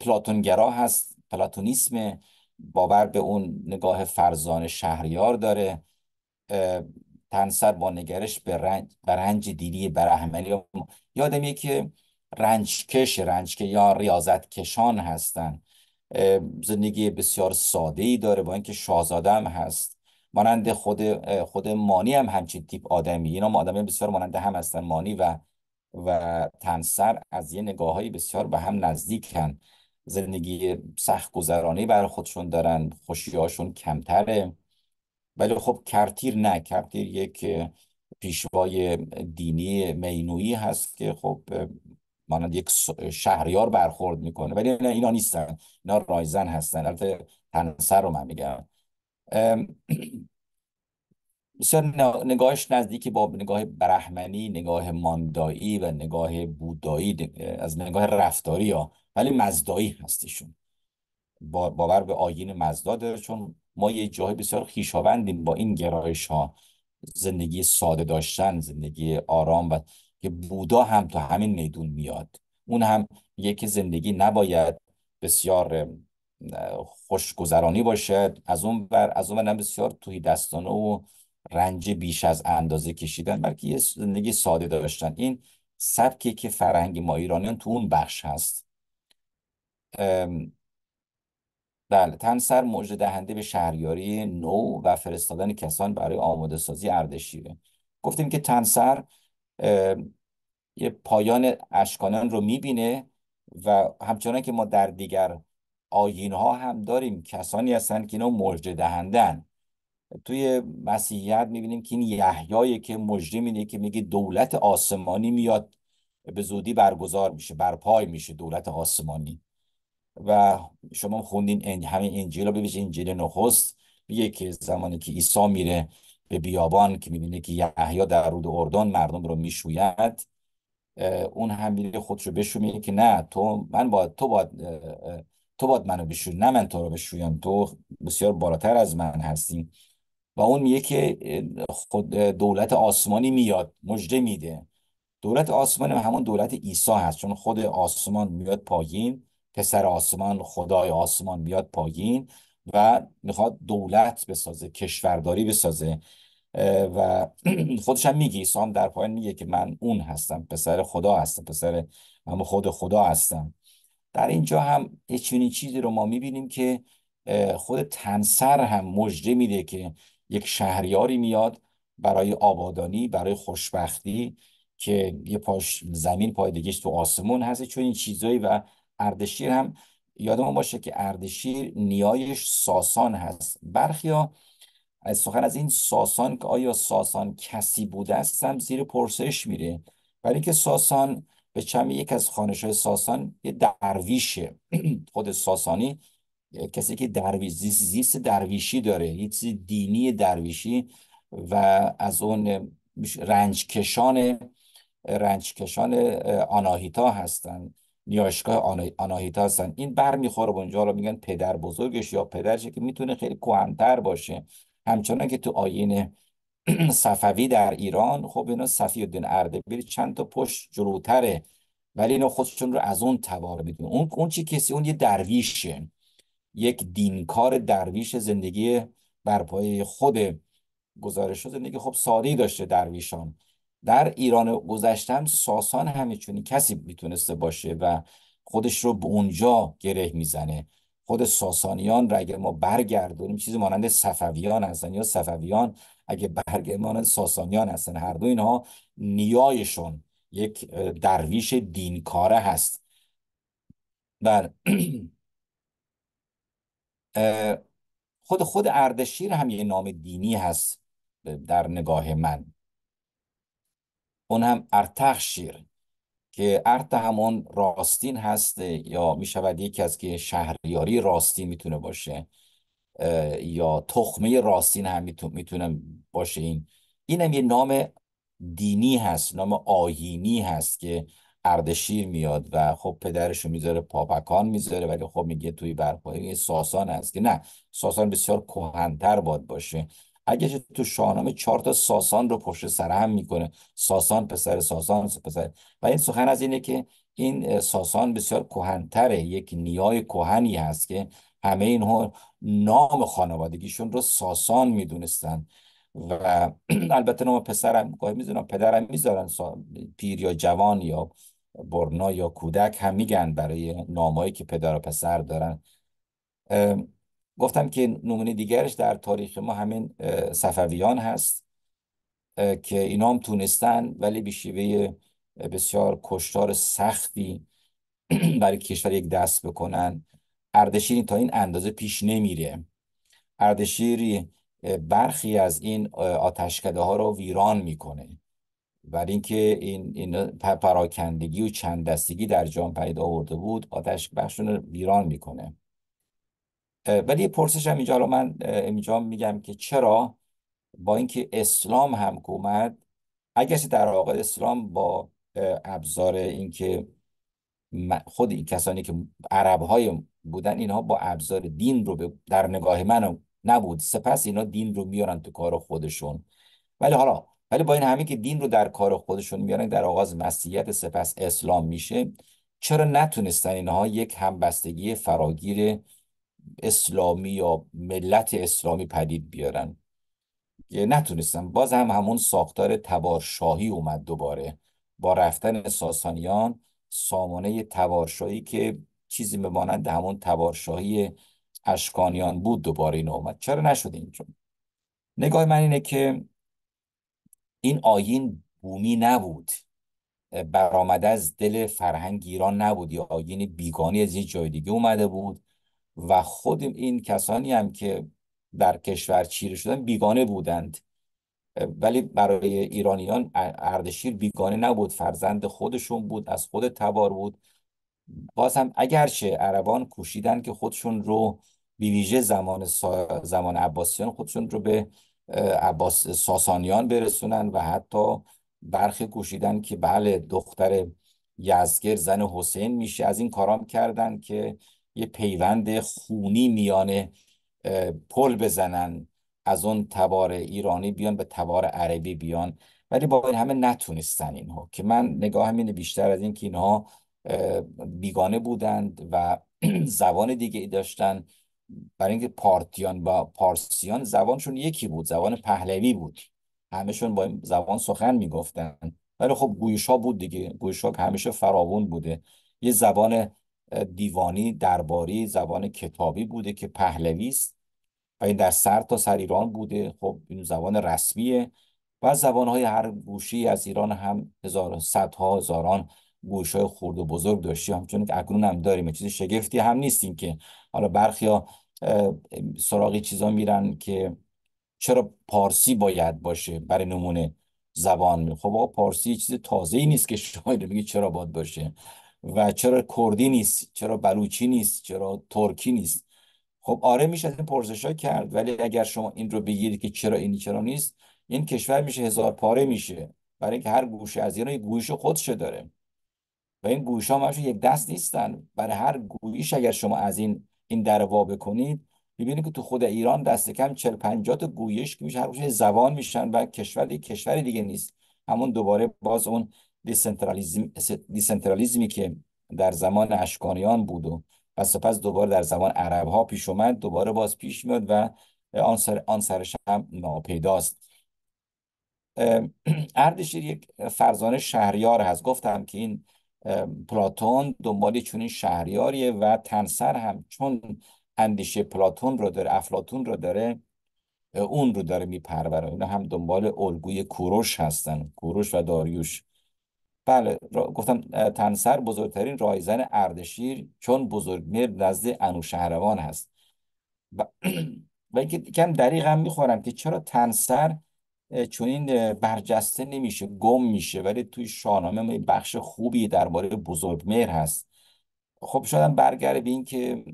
B: پلاتونگرا هست پلاتونیسم باور به اون نگاه فرزان شهریار داره تنسر با نگرش به رنج, به رنج دیری بر احملی یادم که رنجکش که یا ریاضت کشان هستن زندگی بسیار ساده ای داره با اینکه شاهزاده هم هست مانند خود خود مانی هم همچین تیپ آدمی اینا آدمی بسیار مانند هم هستن مانی و و تنسر از یه نگاه های بسیار به هم نزدیکن زندگی سخت گذرانه برای خودشون دارن خوشی هاشون کمتره ولی خب کرتیر نه کرتیر یک پیشوای دینی مینویی هست که خب مانند یک شهریار برخورد میکنه ولی نه اینا نیستن اینا رایزن هستن البته تنسر رو من میگم بسیار نگاهش نزدیکی با نگاه برحمنی نگاه ماندایی و نگاه بودایی از نگاه رفتاری ها ولی مزدایی هستیشون با باور به آیین مزدا داره چون ما یه جای بسیار خیشاوندیم با این گرایش ها زندگی ساده داشتن زندگی آرام و که بودا هم تا همین میدون میاد اون هم یک زندگی نباید بسیار خوشگذرانی باشد از اون بر از اون بر بسیار توی دستانه و رنج بیش از اندازه کشیدن بلکه یه زندگی ساده داشتن این سبکی که فرهنگ ما ایرانیان تو اون بخش هست بله تنسر موجه دهنده به شهریاری نو و فرستادن کسان برای آماده سازی اردشیره گفتیم که تنسر یه پایان اشکانان رو میبینه و همچنان که ما در دیگر آین ها هم داریم کسانی هستند که اینا موجه دهندن توی مسیحیت میبینیم که این یحیای که مجرم که میگه دولت آسمانی میاد به زودی برگزار میشه برپای میشه دولت آسمانی و شما خوندین همین انجیل رو ببینید انجیل نخست میگه که زمانی که عیسی میره به بیابان که میبینه که یحیا در رود اردن مردم رو میشوید اون هم میره خودش رو بشو میگه که نه تو من باید تو تو باید منو بشوی نه من تو رو بشویم تو بسیار بالاتر از من هستیم و اون میگه که خود دولت آسمانی میاد مژده میده دولت آسمان همون دولت عیسی هست چون خود آسمان میاد پایین پسر آسمان خدای آسمان میاد پایین و میخواد دولت بسازه کشورداری بسازه و خودش هم میگه عیسی هم در پایین میگه که من اون هستم پسر خدا هستم پسر هم خود خدا هستم در اینجا هم چنین چیزی رو ما میبینیم که خود تنسر هم مژده میده که یک شهریاری میاد برای آبادانی برای خوشبختی که یه پاش زمین پای تو آسمون هست چون این چیزایی و اردشیر هم یادمون باشه که اردشیر نیایش ساسان هست برخیا از سخن از این ساسان که آیا ساسان کسی بوده است هم زیر پرسش میره برای اینکه ساسان به چم یک از خانش های ساسان یه درویشه خود ساسانی کسی که درویش زیست درویشی داره چیز دینی درویشی و از اون رنجکشان رنجکشان آناهیتا هستن نیاشگاه آناهیتا هستن این برمیخوره اونجا رو میگن پدر بزرگش یا پدرش که میتونه خیلی کهنتر باشه همچنان که تو آین صفوی در ایران خب اینا صفی الدین اردبیل چند تا پشت جلوتره ولی اینا خودشون رو از اون تبار میدونه اون اون چی کسی اون یه درویشه یک دینکار درویش زندگی بر پایه خود گزارش زندگی خب ساری داشته درویشان در ایران گذشتم ساسان همه کسی میتونسته باشه و خودش رو به اونجا گره میزنه خود ساسانیان را اگر ما برگردونیم چیزی مانند صفویان هستن یا صفویان اگه برگ مانند ساسانیان هستن هر دو اینها نیایشون یک درویش دینکاره هست در خود خود اردشیر هم یه نام دینی هست در نگاه من اون هم ارتخشیر که ارت همون راستین هست یا می شود یکی از که شهریاری راستین میتونه باشه یا تخمه راستین هم میتونه باشه این این هم یه نام دینی هست نام آهینی هست که اردشیر میاد و خب پدرشو میذاره پاپکان میذاره ولی خب میگه توی برپایی ساسان هست که نه ساسان بسیار کهنتر باد باشه اگه تو شاهنامه چهار تا ساسان رو پشت سر هم میکنه ساسان پسر ساسان پسر و این سخن از اینه که این ساسان بسیار کهنتره یک نیای کهنی هست که همه اینها نام خانوادگیشون رو ساسان میدونستن و البته نام پسرم گاهی میدونم پدرم میذارن پیر یا جوان یا برنا یا کودک هم میگن برای نامایی که پدر و پسر دارن گفتم که نمونه دیگرش در تاریخ ما همین صفویان هست که اینا هم تونستن ولی به شیوه بسیار کشتار سختی برای کشور یک دست بکنن اردشیری تا این اندازه پیش نمیره اردشیری برخی از این آتشکده ها رو ویران میکنه ولی اینکه این این پراکندگی و چند دستگی در جام پیدا آورده بود آتش بخشون رو ویران میکنه ولی پرسش هم اینجا من اینجا میگم که چرا با اینکه اسلام هم اومد اگرچه در واقع اسلام با ابزار اینکه خود این کسانی که عرب های بودن اینها با ابزار دین رو در نگاه من نبود سپس اینا دین رو میارن تو کار خودشون ولی حالا ولی با این همه که دین رو در کار خودشون میارن در آغاز مسیحیت سپس اسلام میشه چرا نتونستن اینها یک همبستگی فراگیر اسلامی یا ملت اسلامی پدید بیارن یعنی نتونستن باز هم همون ساختار تبارشاهی اومد دوباره با رفتن ساسانیان سامانه تبارشاهی که چیزی به مانند همون تبارشاهی اشکانیان بود دوباره این اومد چرا نشد اینجا نگاه من اینه که این آیین بومی نبود برآمده از دل فرهنگ ایران نبود یا آیین بیگانی از یه جای دیگه اومده بود و خود این کسانی هم که در کشور چیره شدن بیگانه بودند ولی برای ایرانیان اردشیر بیگانه نبود فرزند خودشون بود از خود تبار بود باز هم اگرچه عربان کوشیدن که خودشون رو بیویژه زمان زمان عباسیان خودشون رو به عباس ساسانیان برسونن و حتی برخی کوشیدن که بله دختر یزگر زن حسین میشه از این کارام کردن که یه پیوند خونی میانه پل بزنن از اون تبار ایرانی بیان به تبار عربی بیان ولی با این همه نتونستن اینها که من نگاهم اینه بیشتر از این که اینها بیگانه بودند و زبان دیگه ای داشتن برای اینکه پارتیان با پارسیان زبانشون یکی بود زبان پهلوی بود همشون با این زبان سخن میگفتن ولی خب گویش ها بود دیگه گویش ها همیشه فراوون بوده یه زبان دیوانی درباری زبان کتابی بوده که پهلوی است و این در سر تا سر ایران بوده خب این زبان رسمیه و زبان های هر گوشی از ایران هم هزار ها هزاران گوش های خورد و بزرگ داشتی که اکنون هم داریم چیز شگفتی هم نیستیم که حالا ها سراغی چیزا میرن که چرا پارسی باید باشه برای نمونه زبان خب آقا پارسی چیز تازه ای نیست که شما اینو میگی چرا باید باشه و چرا کردی نیست چرا بلوچی نیست چرا ترکی نیست خب آره میشه این کرد ولی اگر شما این رو بگیرید که چرا اینی چرا نیست این کشور میشه هزار پاره میشه برای اینکه هر گوشه از اینا یه گویش خودشه داره و این گویش ها یک دست نیستن برای هر گویش اگر شما از این این در وا بکنید میبینید که تو خود ایران دست کم 40 50 تا گویش که میشه هر زبان میشن و کشور کشور دیگه نیست همون دوباره باز اون دیسنترالیزم دیسنترالیزمی که در زمان اشکانیان بود و سپس دوباره در زمان عرب ها پیش اومد دوباره باز پیش میاد و آن سرش هم ناپیداست اردشیر یک فرزانه شهریار هست گفتم که این پلاتون دنبال چنین شهریاریه و تنسر هم چون اندیشه پلاتون رو داره افلاتون رو داره اون رو داره میپروره اینا هم دنبال الگوی کوروش هستن کوروش و داریوش بله را... گفتم تنسر بزرگترین رایزن اردشیر چون نزده نزد انوشهروان هست و, و اینکه کم دریغم میخورم که چرا تنسر چون این برجسته نمیشه گم میشه ولی توی شاهنامه ما بخش خوبی درباره بزرگمهر هست خب شاید برگرده به این که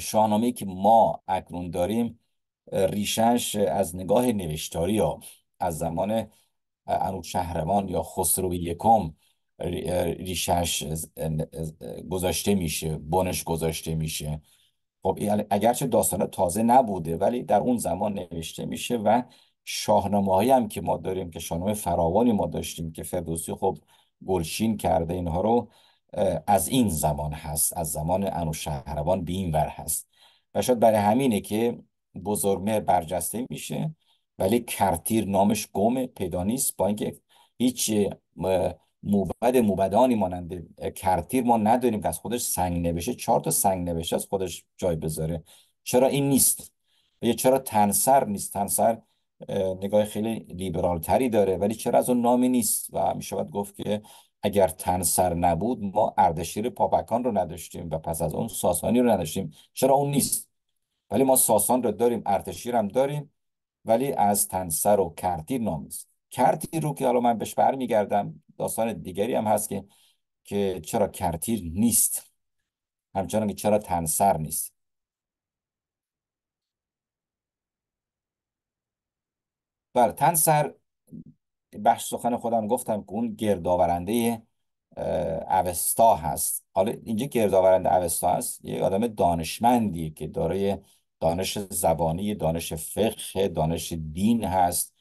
B: شاهنامه که ما اکنون داریم ریشنش از نگاه نوشتاری یا از زمان شهروان یا خسرو یکم ریشش گذاشته میشه بنش گذاشته میشه خب یعنی اگرچه داستان تازه نبوده ولی در اون زمان نوشته میشه و شاهنامه هایی هم که ما داریم که شاهنامه فراوانی ما داشتیم که فردوسی خب گلشین کرده اینها رو از این زمان هست از زمان انوشهروان به این ور هست و شاید برای همینه که بزرگمه برجسته میشه ولی کرتیر نامش گم پیدا نیست با اینکه هیچ موبد موبدانی مانند کرتیر ما نداریم که از خودش سنگ نوشه چهار تا سنگ نوشه از خودش جای بذاره چرا این نیست یا چرا تنسر نیست تنسر نگاه خیلی لیبرال تری داره ولی چرا از اون نامی نیست و می شود گفت که اگر تنسر نبود ما اردشیر پاپکان رو نداشتیم و پس از اون ساسانی رو نداشتیم چرا اون نیست ولی ما ساسان رو داریم اردشیر هم داریم ولی از تنسر و کرتی نام نیست کرتی رو که حالا من بهش برمیگردم داستان دیگری هم هست که که چرا کرتیر نیست همچنان که چرا تنسر نیست بله تن سر بخش سخن خودم گفتم که اون گردآورنده اوستا هست حالا اینجا گردآورنده اوستا هست یه آدم دانشمندی که دارای دانش زبانی دانش فقه دانش دین هست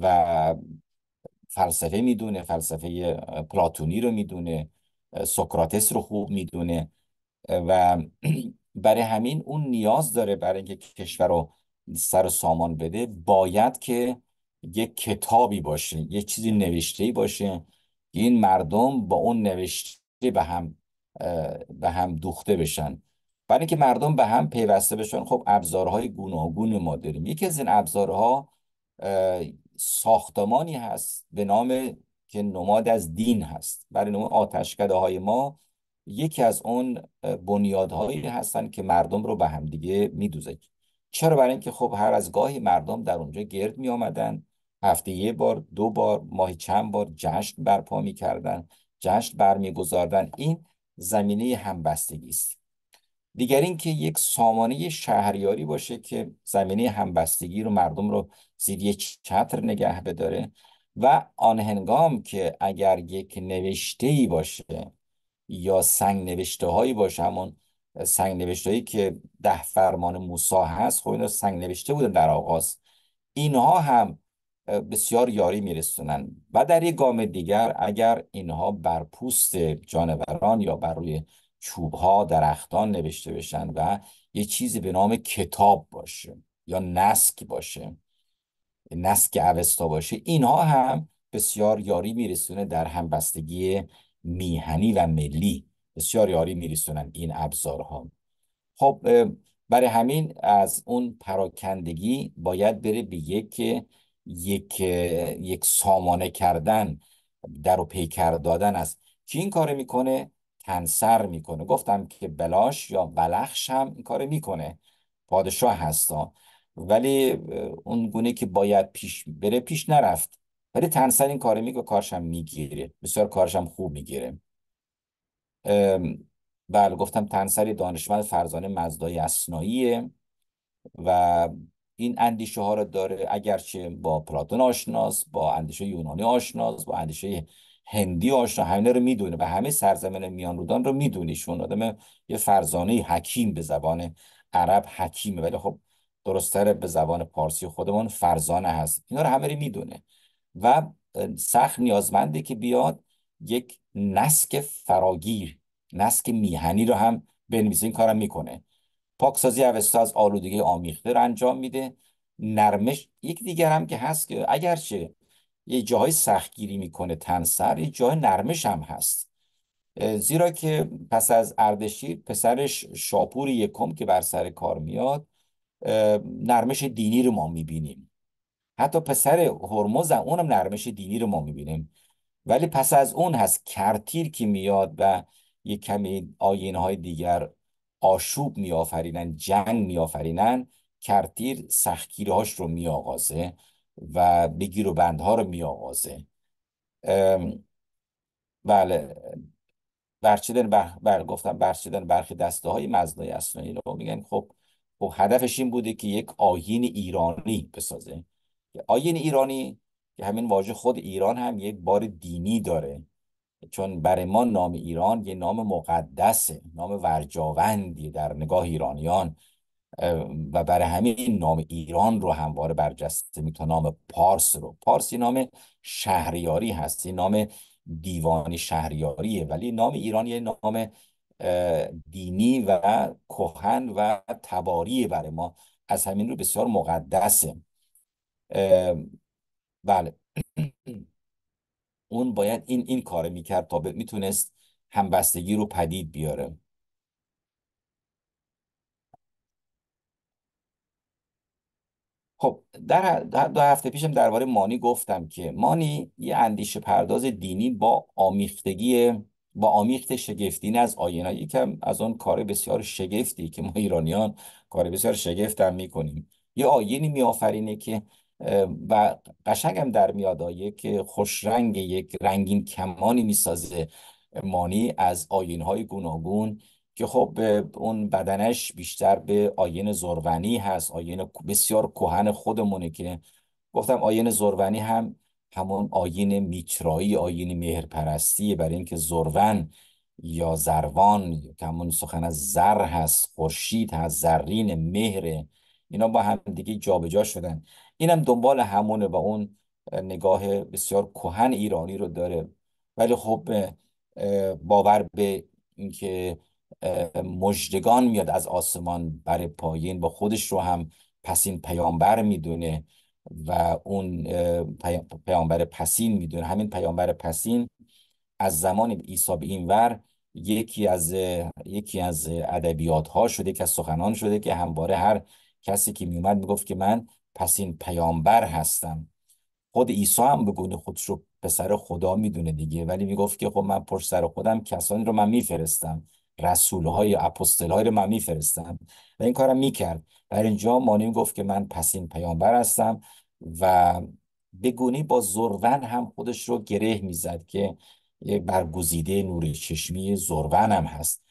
B: و فلسفه میدونه فلسفه پلاتونی رو میدونه سکراتس رو خوب میدونه و برای همین اون نیاز داره برای اینکه کشور رو سر و سامان بده باید که یک کتابی باشه یک چیزی نوشته باشه این مردم با اون نوشته به هم به هم دوخته بشن برای اینکه مردم به هم پیوسته بشن خب ابزارهای گوناگون ما داریم یکی از این ابزارها ساختمانی هست به نام که نماد از دین هست برای نمونه آتشکده های ما یکی از اون بنیادهایی هستن که مردم رو به هم دیگه میدوزه چرا برای اینکه خب هر از گاهی مردم در اونجا گرد می آمدن هفته یه بار دو بار ماهی چند بار جشن برپا می کردن جشن گذاردن این زمینه همبستگی است دیگر اینکه یک سامانه شهریاری باشه که زمینه همبستگی رو مردم رو زیر یک چتر نگه بداره و آن هنگام که اگر یک نوشته باشه یا سنگ نوشته هایی باشه همون سنگ هایی که ده فرمان موسی هست خب اینا سنگ نوشته بودن در آغاز اینها هم بسیار یاری میرسونن و در یک گام دیگر اگر اینها بر پوست جانوران یا بر روی چوب ها درختان نوشته بشن و یه چیزی به نام کتاب باشه یا نسک باشه نسک اوستا باشه اینها هم بسیار یاری میرسونه در همبستگی میهنی و ملی بسیار یاری میرسونن این ابزارها خب برای همین از اون پراکندگی باید بره به یک یک یک سامانه کردن در و پیکر دادن است که این کار میکنه تنسر میکنه گفتم که بلاش یا بلخش هم این کار میکنه پادشاه هستا ولی اون گونه که باید پیش بره پیش نرفت ولی تنسر این کار میکنه کارش هم میگیره بسیار کارش هم خوب میگیره بله گفتم تنسری دانشمند فرزانه مزدای اسنایی و این اندیشه ها رو داره اگرچه با پلاتون آشناس با اندیشه یونانی آشناس با اندیشه هندی آشنا همینه رو میدونه و همه سرزمین رودان رو میدونه شون آدم یه فرزانه حکیم به زبان عرب حکیمه ولی خب درستتر به زبان پارسی خودمون فرزانه هست اینا رو همه رو میدونه و سخت نیازمنده که بیاد یک نسک فراگیر نسک میهنی رو هم بنویسه این کارم میکنه پاکسازی اوستا از آلودگی آمیخته رو انجام میده نرمش یک دیگر هم که هست که اگرچه یه جاهای سختگیری میکنه تنسر یه جای نرمش هم هست زیرا که پس از اردشیر پسرش شاپور یکم که بر سر کار میاد نرمش دینی رو ما میبینیم حتی پسر هرمز اونم نرمش دینی رو ما میبینیم ولی پس از اون هست کرتیر که میاد و یه کمی آین های دیگر آشوب میآفرینن جنگ میآفرینن کرتیر سختگیرهاش رو میآغازه و بگیر و بندها رو میآغازه بله برچیدن بر... بله، گفتم برچیدن برخی دسته های مزنای اصلایی رو میگن خب خب هدفش این بوده که یک آیین ایرانی بسازه آیین ایرانی که همین واژه خود ایران هم یک بار دینی داره چون برای ما نام ایران یه نام مقدسه نام ورجاوندی در نگاه ایرانیان و برای همین نام ایران رو همواره برجسته می نام پارس رو پارس نام شهریاری هست نام دیوانی شهریاریه ولی نام ایران یه نام دینی و کهن و تباری برای ما از همین رو بسیار مقدسه بله اون باید این این کار میکرد تا میتونست همبستگی رو پدید بیاره خب در دو هفته پیشم درباره مانی گفتم که مانی یه اندیشه پرداز دینی با آمیختگی با آمیخت شگفتین از آینه یکم از آن کار بسیار شگفتی که ما ایرانیان کار بسیار شگفت هم میکنیم یه آینی میآفرینه که و قشنگم در میاد که خوش رنگ یک رنگین کمانی میسازه مانی از آین های گوناگون که خب اون بدنش بیشتر به آین زروانی هست آین بسیار کهن خودمونه که گفتم آین زروانی هم همون آین میترایی آین مهرپرستی برای اینکه زرون یا زروان که همون سخن از زر هست خورشید هست زرین مهره اینا با هم دیگه جابجا شدن اینم دنبال همونه و اون نگاه بسیار کهن ایرانی رو داره ولی خب باور به اینکه مژدگان میاد از آسمان بر پایین با خودش رو هم پسین پیامبر میدونه و اون پیامبر پسین میدونه همین پیامبر پسین از زمان عیسی به اینور یکی از یکی از ادبیات ها شده که از سخنان شده که همواره هر کسی که میومد میگفت که من پس این پیامبر هستم خود عیسی هم به گونه خودش رو پسر خدا میدونه دیگه ولی میگفت که خب من پشت سر خودم کسانی رو من میفرستم رسول های اپوستل های رو من میفرستم و این کارم میکرد در اینجا مانی گفت که من پس این پیامبر هستم و به با زرون هم خودش رو گره میزد که یک برگزیده نور چشمی زرون هم هست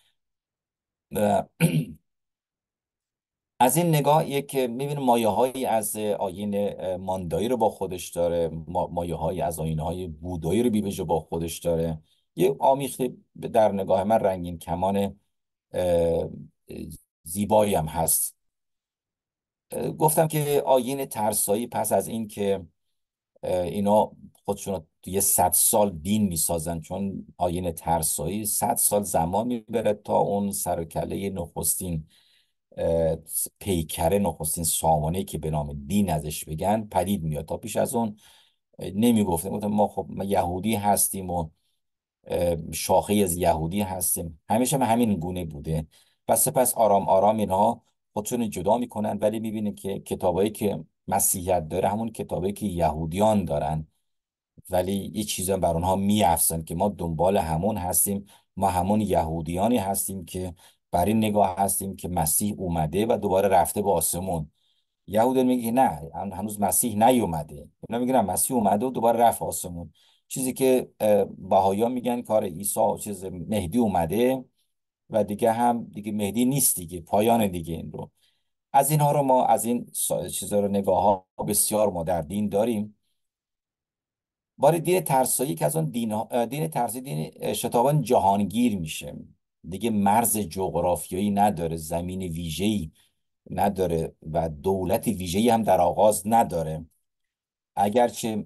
B: از این نگاه یک میبینه مایه هایی از آین ماندایی رو با خودش داره ما، مایه هایی از آین های بودایی رو بیبجه با خودش داره یه آمیخته در نگاه من رنگین کمان زیبایی هم هست گفتم که آین ترسایی پس از این که اینا خودشون یه صد سال دین میسازن چون آین ترسایی صد سال زمان میبره تا اون سرکله نخستین پیکره نخستین سامانه که به نام دین ازش بگن پدید میاد تا پیش از اون نمی گفتن ما خب ما یهودی هستیم و شاخه از یهودی هستیم همیشه هم همین گونه بوده و سپس آرام آرام اینها خودشون جدا میکنن ولی میبینه که کتابایی که مسیحیت داره همون کتابایی که یهودیان دارن ولی یه چیزا بر اونها میافسن که ما دنبال همون هستیم ما همون یهودیانی هستیم که بر این نگاه هستیم که مسیح اومده و دوباره رفته به آسمون یهود میگه نه هنوز مسیح نیومده اینا میگن مسیح اومده و دوباره رفت آسمون چیزی که بهایا میگن کار عیسی چیز مهدی اومده و دیگه هم دیگه مهدی نیست دیگه پایان دیگه این رو از اینها رو ما از این چیزا رو نگاه ها بسیار ما در دین داریم بار دین ترسایی که از اون دین, دین ترسایی دین شتابان جهانگیر میشه دیگه مرز جغرافیایی نداره زمین ویژه‌ای نداره و دولت ویژه‌ای هم در آغاز نداره اگرچه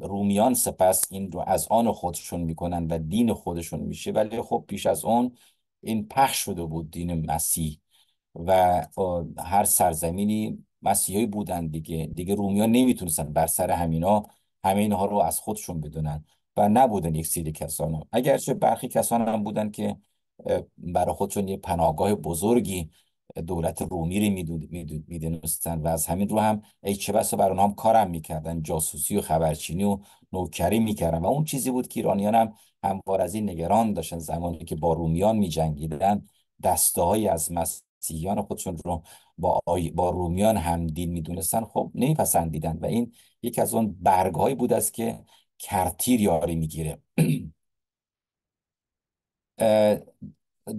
B: رومیان سپس این رو از آن خودشون میکنن و دین خودشون میشه ولی خب پیش از اون این پخش شده بود دین مسیح و هر سرزمینی مسیحی بودن دیگه دیگه رومیان نمیتونستن بر سر همینا همه اینها رو از خودشون بدونن و نبودن یک سری کسان اگرچه برخی کسان هم بودن که برای خودشون یه پناهگاه بزرگی دولت رومی رو میدونستن و از همین رو هم ای چه بر اونها هم کارم میکردن جاسوسی و خبرچینی و نوکری میکردن و اون چیزی بود که ایرانیان هم هموار از این نگران داشتن زمانی که با رومیان میجنگیدن دسته از مسیحیان خودشون رو با, با رومیان همدین میدونستن خب نمیپسندیدن و این یکی از اون برگهایی بود است که کرتیر یاری میگیره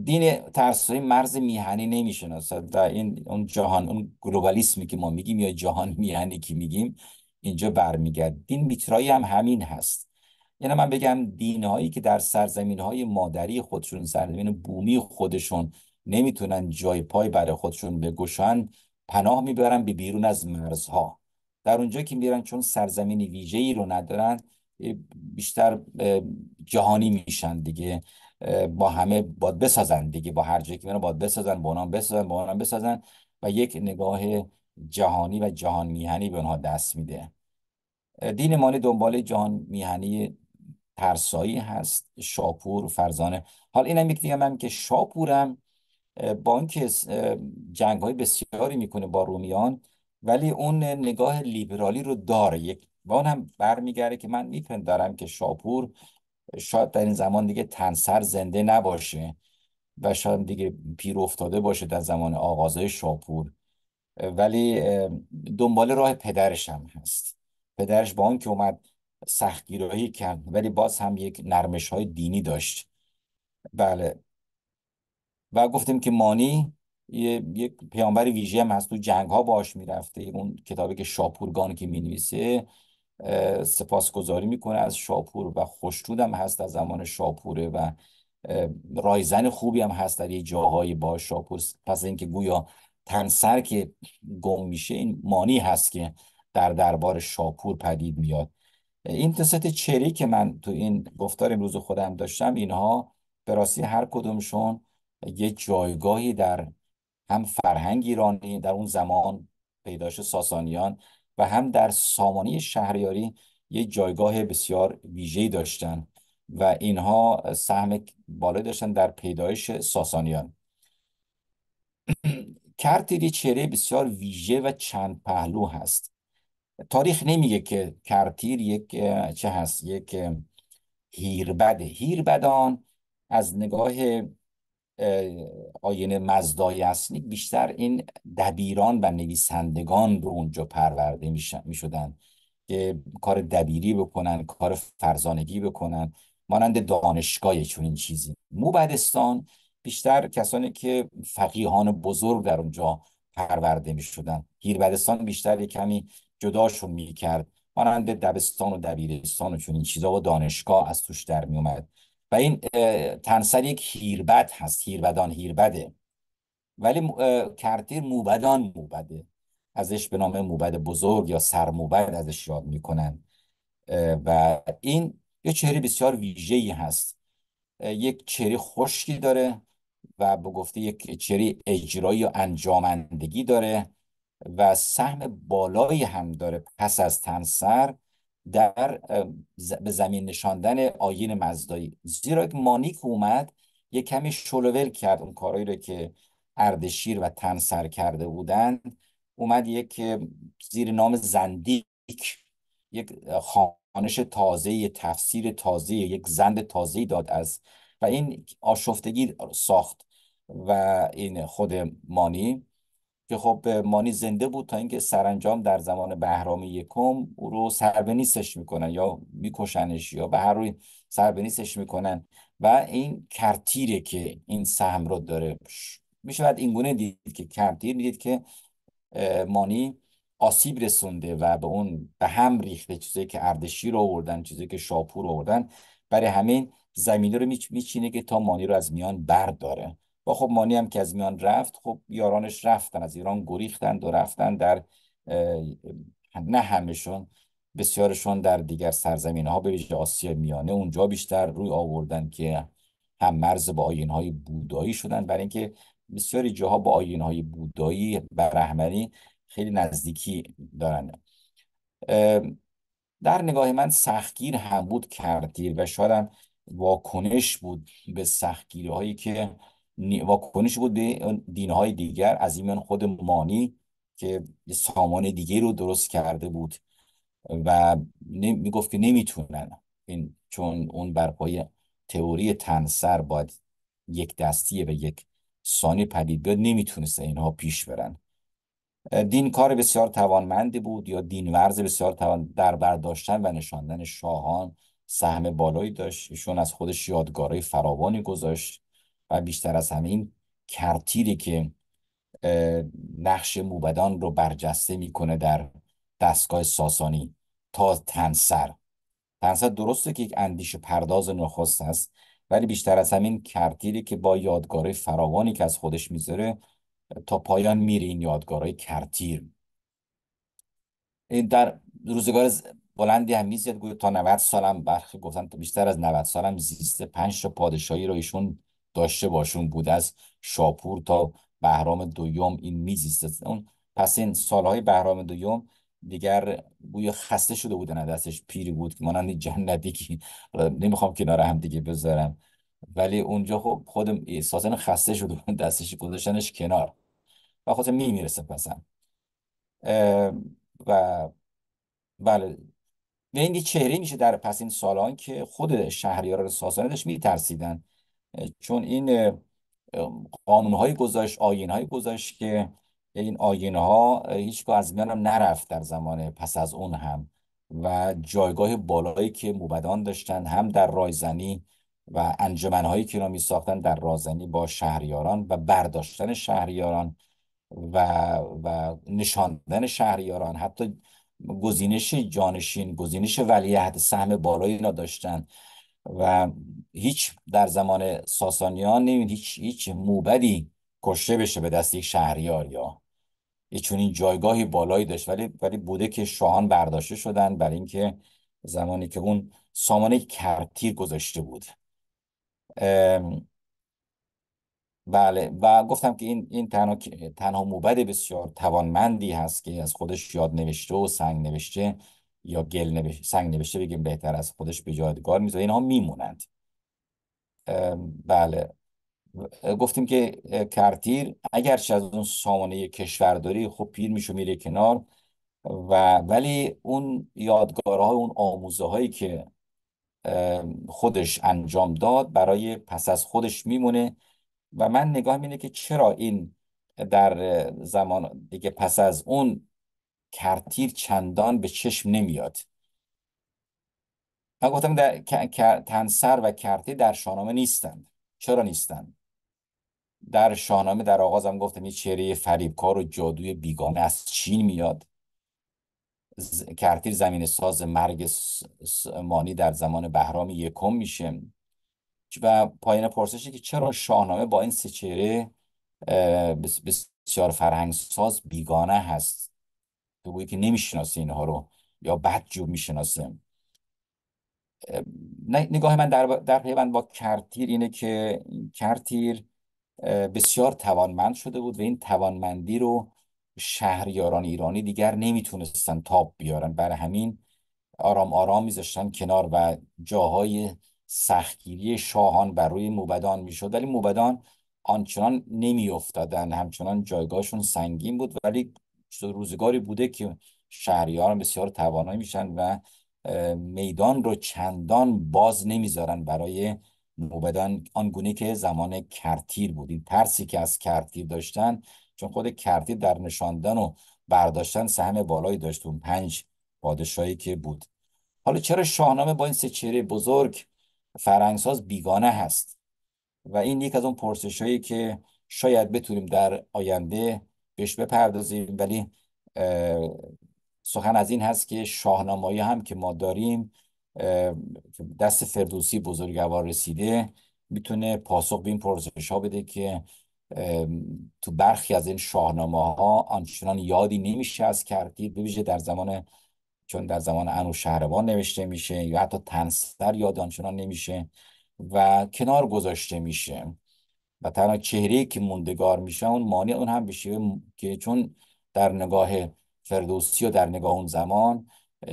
B: دین ترسوی مرز میهنی نمیشناسد. و این اون جهان اون گلوبالیسمی که ما میگیم یا جهان میهنی که میگیم اینجا برمیگرد دین میترایی هم همین هست یعنی من بگم دین هایی که در سرزمین های مادری خودشون سرزمین بومی خودشون نمیتونن جای پای برای خودشون بگوشن پناه میبرن به بیرون از مرزها در اونجا که میرن چون سرزمین ویژه ای رو ندارن بیشتر جهانی میشن دیگه با همه باد بسازن دیگه با هر جایی که میرن باد بسازن با اونام بسازن با اونام بسازن و یک نگاه جهانی و جهان میهنی به آنها دست میده دین مانی دنبال جهان میهنی ترسایی هست شاپور فرزانه حال اینم یک دیگه من که شاپورم با اینکه جنگ های بسیاری میکنه با رومیان ولی اون نگاه لیبرالی رو داره یک و اون هم برمیگرده که من میپندارم که شاپور شاید در این زمان دیگه تنسر زنده نباشه و شاید دیگه پیر افتاده باشه در زمان آغازه شاپور ولی دنبال راه پدرش هم هست پدرش با اون که اومد سختگیرایی کرد ولی باز هم یک نرمش های دینی داشت بله و گفتیم که مانی یک پیامبر ویژه هم هست تو جنگ ها باش میرفته اون کتابی که شاپورگان که می نویسه سپاسگزاری میکنه از شاپور و خوشتود هم هست از زمان شاپوره و رایزن خوبی هم هست در یه جاهای با شاپور پس اینکه گویا تنسر که گم میشه این مانی هست که در دربار شاپور پدید میاد این تسته چری که من تو این گفتار امروز خودم داشتم اینها به راستی هر کدومشون یه جایگاهی در هم فرهنگ ایرانی در اون زمان پیداش ساسانیان و هم در سامانی شهریاری یک جایگاه بسیار ویژه‌ای داشتند و اینها سهم بالای داشتن در پیدایش ساسانیان کرتیری چهره بسیار ویژه و چند پهلو هست تاریخ نمیگه که کرتیر یک چه هست یک هیربده هیربدان از نگاه آینه مزدای اصلی بیشتر این دبیران و نویسندگان به اونجا پرورده می شدن که کار دبیری بکنن کار فرزانگی بکنن مانند دانشگاه این چیزی موبدستان بیشتر کسانی که فقیهان بزرگ در اونجا پرورده می شدن هیربدستان بیشتر یک کمی جداشون می کرد مانند دبستان و دبیرستان و این چیزا و دانشگاه از توش در می اومد این تنسر یک هیربد هست هیربدان هیربده ولی کرتیر موبدان موبده ازش به نام موبد بزرگ یا سرموبد ازش یاد میکنن و این یه چهره بسیار ویژه ای هست یک چهره خشکی داره و به گفته یک چهره اجرایی و انجامندگی داره و سهم بالایی هم داره پس از تنسر در به زمین نشاندن آین مزدایی زیرا که مانیک اومد یه کمی شلوول کرد اون کارهایی رو که اردشیر و تن سر کرده بودند اومد یک زیر نام زندیک یک خانش تازه تفسیر تازه یک زند تازه داد از و این آشفتگی ساخت و این خود مانی که خب مانی زنده بود تا اینکه سرانجام در زمان بهرام یکم او رو سر میکنن یا میکشنش یا به هر روی سر میکنن و این کرتیره که این سهم رو داره میشود اینگونه دید که کرتیر میدید که مانی آسیب رسونده و به اون به هم ریخته چیزی که اردشی رو آوردن چیزی که شاپور رو آوردن برای همین زمینه رو میچینه که تا مانی رو از میان برداره و خب مانی هم که از میان رفت خب یارانش رفتن از ایران گریختند و رفتن در نه همشون بسیارشون در دیگر سرزمین ها به ویژه آسیا میانه اونجا بیشتر روی آوردن که هم مرز با آین های بودایی شدن برای اینکه بسیاری جاها با آین های بودایی برهمنی خیلی نزدیکی دارن در نگاه من سختگیر هم بود کردیر و شاید واکنش بود به سختگیری هایی که واکنش بود به دینهای دیگر از این خود مانی که سامان دیگه رو درست کرده بود و میگفت که نمیتونن این چون اون پای تئوری تنسر باید یک دستیه و یک سانی پدید بیاد نمیتونسته اینها پیش برن دین کار بسیار توانمندی بود یا دین ورز بسیار توان در برداشتن و نشاندن شاهان سهم بالایی داشت ایشون از خودش یادگارهای فراوانی گذاشت و بیشتر از همین کرتیری که نقش موبدان رو برجسته میکنه در دستگاه ساسانی تا تنسر تنسر درسته که یک اندیش پرداز نخست هست ولی بیشتر از همین کرتیری که با یادگاری فراوانی که از خودش میذاره تا پایان میره این یادگارهای کرتیر در روزگار بلندی هم میزید گوید تا 90 سالم برخی گفتن بیشتر از 90 سالم زیسته پنج تا پادشاهی رو ایشون داشته باشون بود از شاپور تا بهرام دوم این میزیست اون پس این سالهای بهرام دوم دیگر بوی خسته شده بودن از دستش پیری بود که مانند جنتی که نمیخوام کنار هم دیگه بذارم ولی اونجا خب خودم احساسا خسته شده بود دستش گذاشتنش کنار و خودم میمیرسه پسم و بله و این چهره میشه در پس این سالان که خود شهریار ساسانی داشت میترسیدن چون این های گذاشت های گذاشت که این آین ها هیچ از میان هم نرفت در زمان پس از اون هم و جایگاه بالایی که موبدان داشتن هم در رایزنی و هایی که را می ساختن در رازنی با شهریاران و برداشتن شهریاران و, و نشاندن شهریاران حتی گزینش جانشین گزینش ولیعهد سهم بالایی نداشتند. و هیچ در زمان ساسانیان نمید هیچ, هیچ موبدی کشته بشه به دست یک شهریار یا چون این جایگاهی بالایی داشت ولی ولی بوده که شاهان برداشته شدن برای اینکه زمانی که اون سامانه کرتیر گذاشته بود بله و گفتم که این این تنها تنها موبد بسیار توانمندی هست که از خودش یاد نوشته و سنگ نوشته یا گل سنگ نوشته بگیم بهتر از خودش به جایدگار میذاره اینها میمونند بله گفتیم که کرتیر اگرچه از اون سامانه کشورداری خب پیر میشه میره کنار و ولی اون یادگارها اون آموزه هایی که خودش انجام داد برای پس از خودش میمونه و من نگاه اینه که چرا این در زمان دیگه پس از اون کرتیر چندان به چشم نمیاد من گفتم در... تنسر و کرتی در شاهنامه نیستند چرا نیستند در شاهنامه در آغازم گفتم یه چهره فریبکار و جادوی بیگانه از چین میاد ز... کرتیر زمین ساز مرگ مانی در زمان بهرام یکم میشه و پایین پرسشی که چرا شاهنامه با این سه چهره بسیار فرهنگساز بیگانه هست تو که نمیشناسه اینها رو یا بدجور میشناسه نگاه من در, در پیوند با کرتیر اینه که کرتیر بسیار توانمند شده بود و این توانمندی رو شهریاران ایرانی دیگر نمیتونستن تاب بیارن برای همین آرام آرام میذاشتن کنار و جاهای سختگیری شاهان بر روی موبدان میشد ولی موبدان آنچنان نمیافتادن همچنان جایگاهشون سنگین بود ولی روزگاری بوده که شهریاران بسیار توانایی میشن و میدان رو چندان باز نمیذارن برای موبدان آن که زمان کرتیر بود این ترسی که از کرتیر داشتن چون خود کرتیر در نشاندن و برداشتن سهم بالایی داشت پنج پادشاهی که بود حالا چرا شاهنامه با این سه چهره بزرگ فرنگساز بیگانه هست و این یک از اون هایی که شاید بتونیم در آینده بهش بپردازیم ولی سخن از این هست که شاهنامایی هم که ما داریم دست فردوسی بزرگوار رسیده میتونه پاسخ به این پرسش ها بده که تو برخی از این شاهنامه ها آنچنان یادی نمیشه از کردی بویژه در زمان چون در زمان انو شهروان نوشته میشه یا حتی تنسر یاد آنچنان نمیشه و کنار گذاشته میشه و تنها چهره که موندگار میشه اون مانی اون هم بشه که چون در نگاه فردوسی و در نگاه اون زمان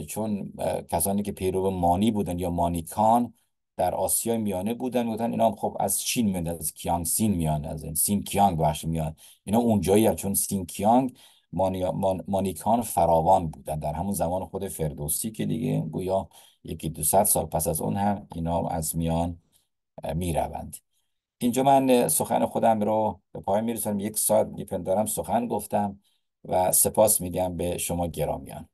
B: چون کسانی که پیرو مانی بودن یا مانیکان در آسیای میانه بودن بودن اینا هم خب از چین میاد از کیانگ سین میان از این سین کیانگ بخش میان اینا اونجایی هم چون سین کیانگ مانی... مانیکان فراوان بودن در همون زمان خود فردوسی که دیگه گویا یکی 200 سال پس از اون هم اینا از میان میروند اینجا من سخن خودم رو به پای میرسونم یک ساعت میپندارم سخن گفتم و سپاس میگم به شما گرامیان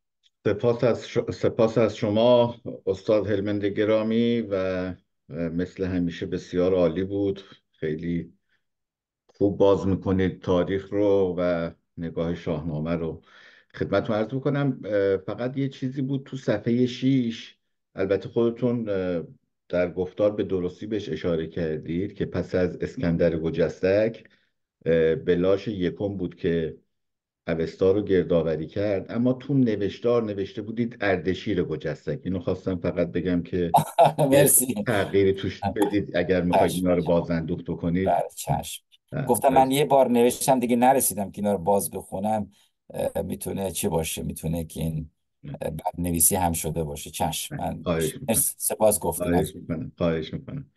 A: سپاس از, سپاس از شما استاد هلمند گرامی و مثل همیشه بسیار عالی بود خیلی خوب باز میکنید تاریخ رو و نگاه شاهنامه رو خدمتتون عرض میکنم فقط یه چیزی بود تو صفحه شیش البته خودتون در گفتار به درستی بهش اشاره کردید که پس از اسکندر گجستک بلاش یکم بود که اوستا رو گردآوری کرد اما تو نوشتار نوشته بودید اردشیر گجستک اینو خواستم فقط بگم که مرسی تغییری توش بدید اگر میخواید اینا رو بازاندوخت کنید بله، بله، گفتم من بله. یه بار نوشتم دیگه
B: نرسیدم که اینا باز بخونم میتونه چه باشه میتونه که این
A: بدنویسی هم شده باشه چشم من سپاس گفتم خواهش میکنم خواهش میکنم